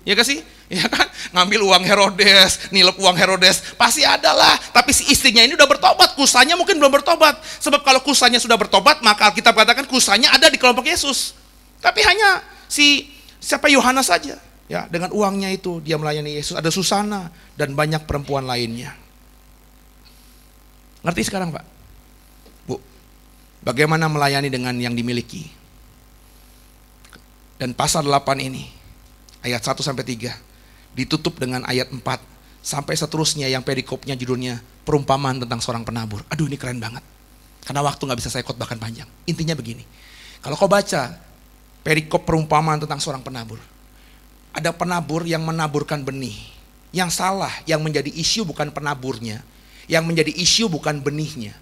Ya gak sih? Ya kan? Ngambil uang Herodes, nilep uang Herodes. Pasti ada lah. Tapi si istrinya ini udah bertobat. Kusanya mungkin belum bertobat. Sebab kalau kusanya sudah bertobat, maka kita katakan kusanya ada di kelompok Yesus. Tapi hanya si siapa Yohanes saja. Ya, dengan uangnya itu dia melayani Yesus. Ada Susana dan banyak perempuan lainnya. Ngerti sekarang Pak? Bu, bagaimana melayani dengan yang dimiliki? Dan pasal 8 ini, ayat 1 sampai 3, ditutup dengan ayat 4 sampai seterusnya yang perikopnya judulnya perumpamaan tentang seorang penabur. Aduh ini keren banget. Karena waktu nggak bisa saya khotbahkan panjang. Intinya begini, kalau kau baca perikop perumpamaan tentang seorang penabur, ada penabur yang menaburkan benih. Yang salah, yang menjadi isu bukan penaburnya, yang menjadi isu bukan benihnya.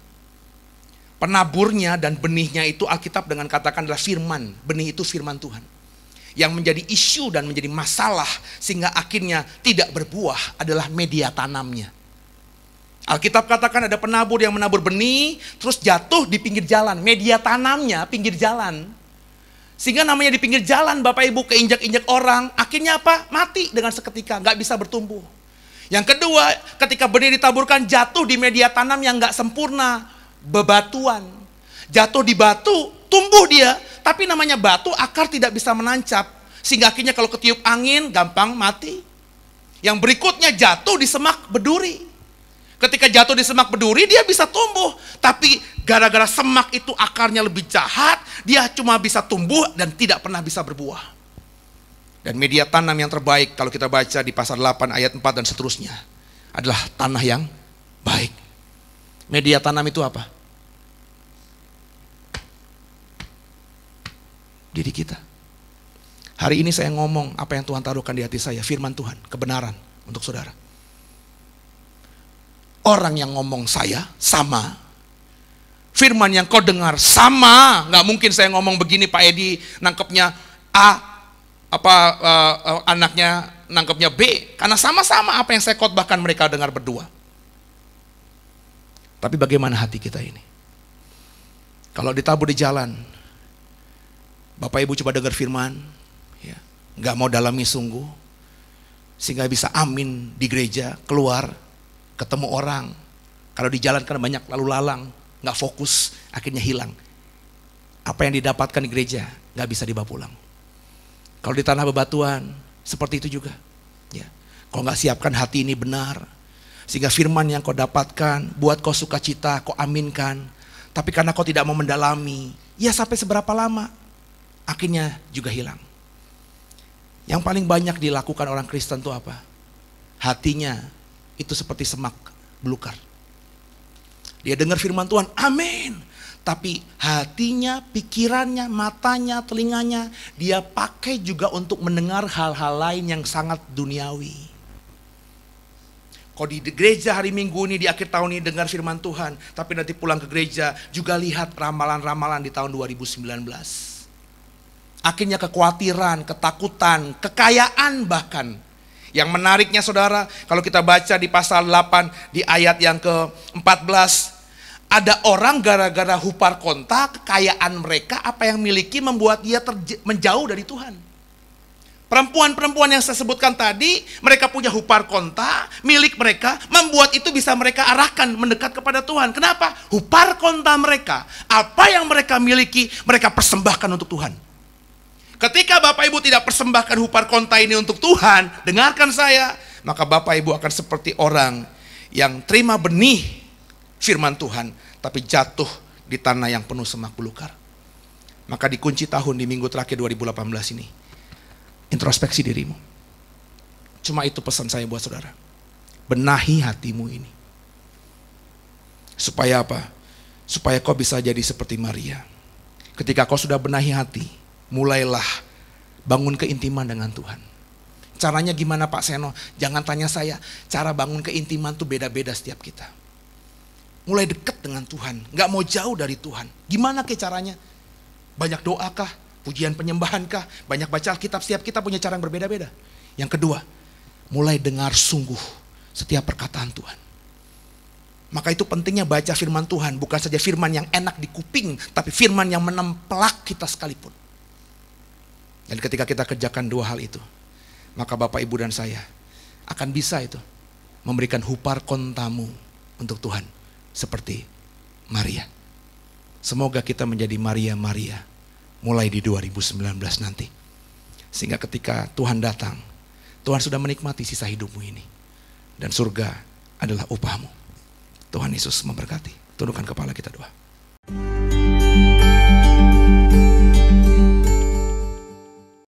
Penaburnya dan benihnya itu Alkitab dengan katakan adalah firman. Benih itu firman Tuhan. Yang menjadi isu dan menjadi masalah sehingga akhirnya tidak berbuah adalah media tanamnya. Alkitab katakan ada penabur yang menabur benih, terus jatuh di pinggir jalan. Media tanamnya pinggir jalan. Sehingga namanya di pinggir jalan Bapak Ibu keinjak-injak orang, akhirnya apa? Mati dengan seketika, nggak bisa bertumbuh. Yang kedua, ketika benih ditaburkan jatuh di media tanam yang nggak sempurna, bebatuan. Jatuh di batu, tumbuh dia, tapi namanya batu akar tidak bisa menancap. Sehingga akhirnya kalau ketiup angin gampang mati. Yang berikutnya jatuh di semak beduri. Ketika jatuh di semak beduri dia bisa tumbuh, tapi gara-gara semak itu akarnya lebih jahat, dia cuma bisa tumbuh dan tidak pernah bisa berbuah. Dan media tanam yang terbaik kalau kita baca di pasal 8 ayat 4 dan seterusnya adalah tanah yang baik. Media tanam itu apa? Diri kita. Hari ini saya ngomong apa yang Tuhan taruhkan di hati saya, firman Tuhan, kebenaran untuk saudara. Orang yang ngomong saya sama firman yang kau dengar sama. Nggak mungkin saya ngomong begini Pak Edi, nangkepnya A, apa uh, uh, anaknya nangkepnya B karena sama-sama apa yang saya khotbahkan mereka dengar berdua. Tapi bagaimana hati kita ini? Kalau ditabur di jalan, Bapak Ibu coba dengar firman, ya, nggak mau dalami sungguh, sehingga bisa amin di gereja, keluar, ketemu orang. Kalau di jalan karena banyak lalu lalang, nggak fokus, akhirnya hilang. Apa yang didapatkan di gereja nggak bisa dibawa pulang. Kalau di tanah bebatuan, seperti itu juga. Ya. Kalau nggak siapkan hati ini benar, sehingga firman yang kau dapatkan, buat kau sukacita, kau aminkan. Tapi karena kau tidak mau mendalami, ya sampai seberapa lama, akhirnya juga hilang. Yang paling banyak dilakukan orang Kristen itu apa? Hatinya itu seperti semak belukar. Dia dengar firman Tuhan, amin tapi hatinya, pikirannya, matanya, telinganya dia pakai juga untuk mendengar hal-hal lain yang sangat duniawi. Kau di gereja hari Minggu ini di akhir tahun ini dengar firman Tuhan, tapi nanti pulang ke gereja juga lihat ramalan-ramalan di tahun 2019. Akhirnya kekhawatiran, ketakutan, kekayaan bahkan yang menariknya saudara, kalau kita baca di pasal 8 di ayat yang ke-14, ada orang gara-gara hupar kontak kekayaan mereka, apa yang miliki membuat dia menjauh dari Tuhan. Perempuan-perempuan yang saya sebutkan tadi, mereka punya hupar konta, milik mereka, membuat itu bisa mereka arahkan mendekat kepada Tuhan. Kenapa? Hupar konta mereka, apa yang mereka miliki, mereka persembahkan untuk Tuhan. Ketika Bapak Ibu tidak persembahkan hupar konta ini untuk Tuhan, dengarkan saya, maka Bapak Ibu akan seperti orang yang terima benih firman Tuhan, tapi jatuh di tanah yang penuh semak belukar. Maka dikunci tahun di minggu terakhir 2018 ini. Introspeksi dirimu. Cuma itu pesan saya buat saudara. Benahi hatimu ini. Supaya apa? Supaya kau bisa jadi seperti Maria. Ketika kau sudah benahi hati, mulailah bangun keintiman dengan Tuhan. Caranya gimana Pak Seno? Jangan tanya saya. Cara bangun keintiman tuh beda-beda setiap kita mulai dekat dengan Tuhan, nggak mau jauh dari Tuhan. Gimana ke caranya? Banyak doakah? Pujian penyembahankah? Banyak baca Alkitab, setiap kita punya cara yang berbeda-beda. Yang kedua, mulai dengar sungguh setiap perkataan Tuhan. Maka itu pentingnya baca firman Tuhan, bukan saja firman yang enak di kuping, tapi firman yang menemplak kita sekalipun. Dan ketika kita kerjakan dua hal itu, maka Bapak Ibu dan saya akan bisa itu memberikan hupar kontamu untuk Tuhan seperti Maria. Semoga kita menjadi Maria-Maria mulai di 2019 nanti. Sehingga ketika Tuhan datang, Tuhan sudah menikmati sisa hidupmu ini. Dan surga adalah upahmu. Tuhan Yesus memberkati. Tundukkan kepala kita doa.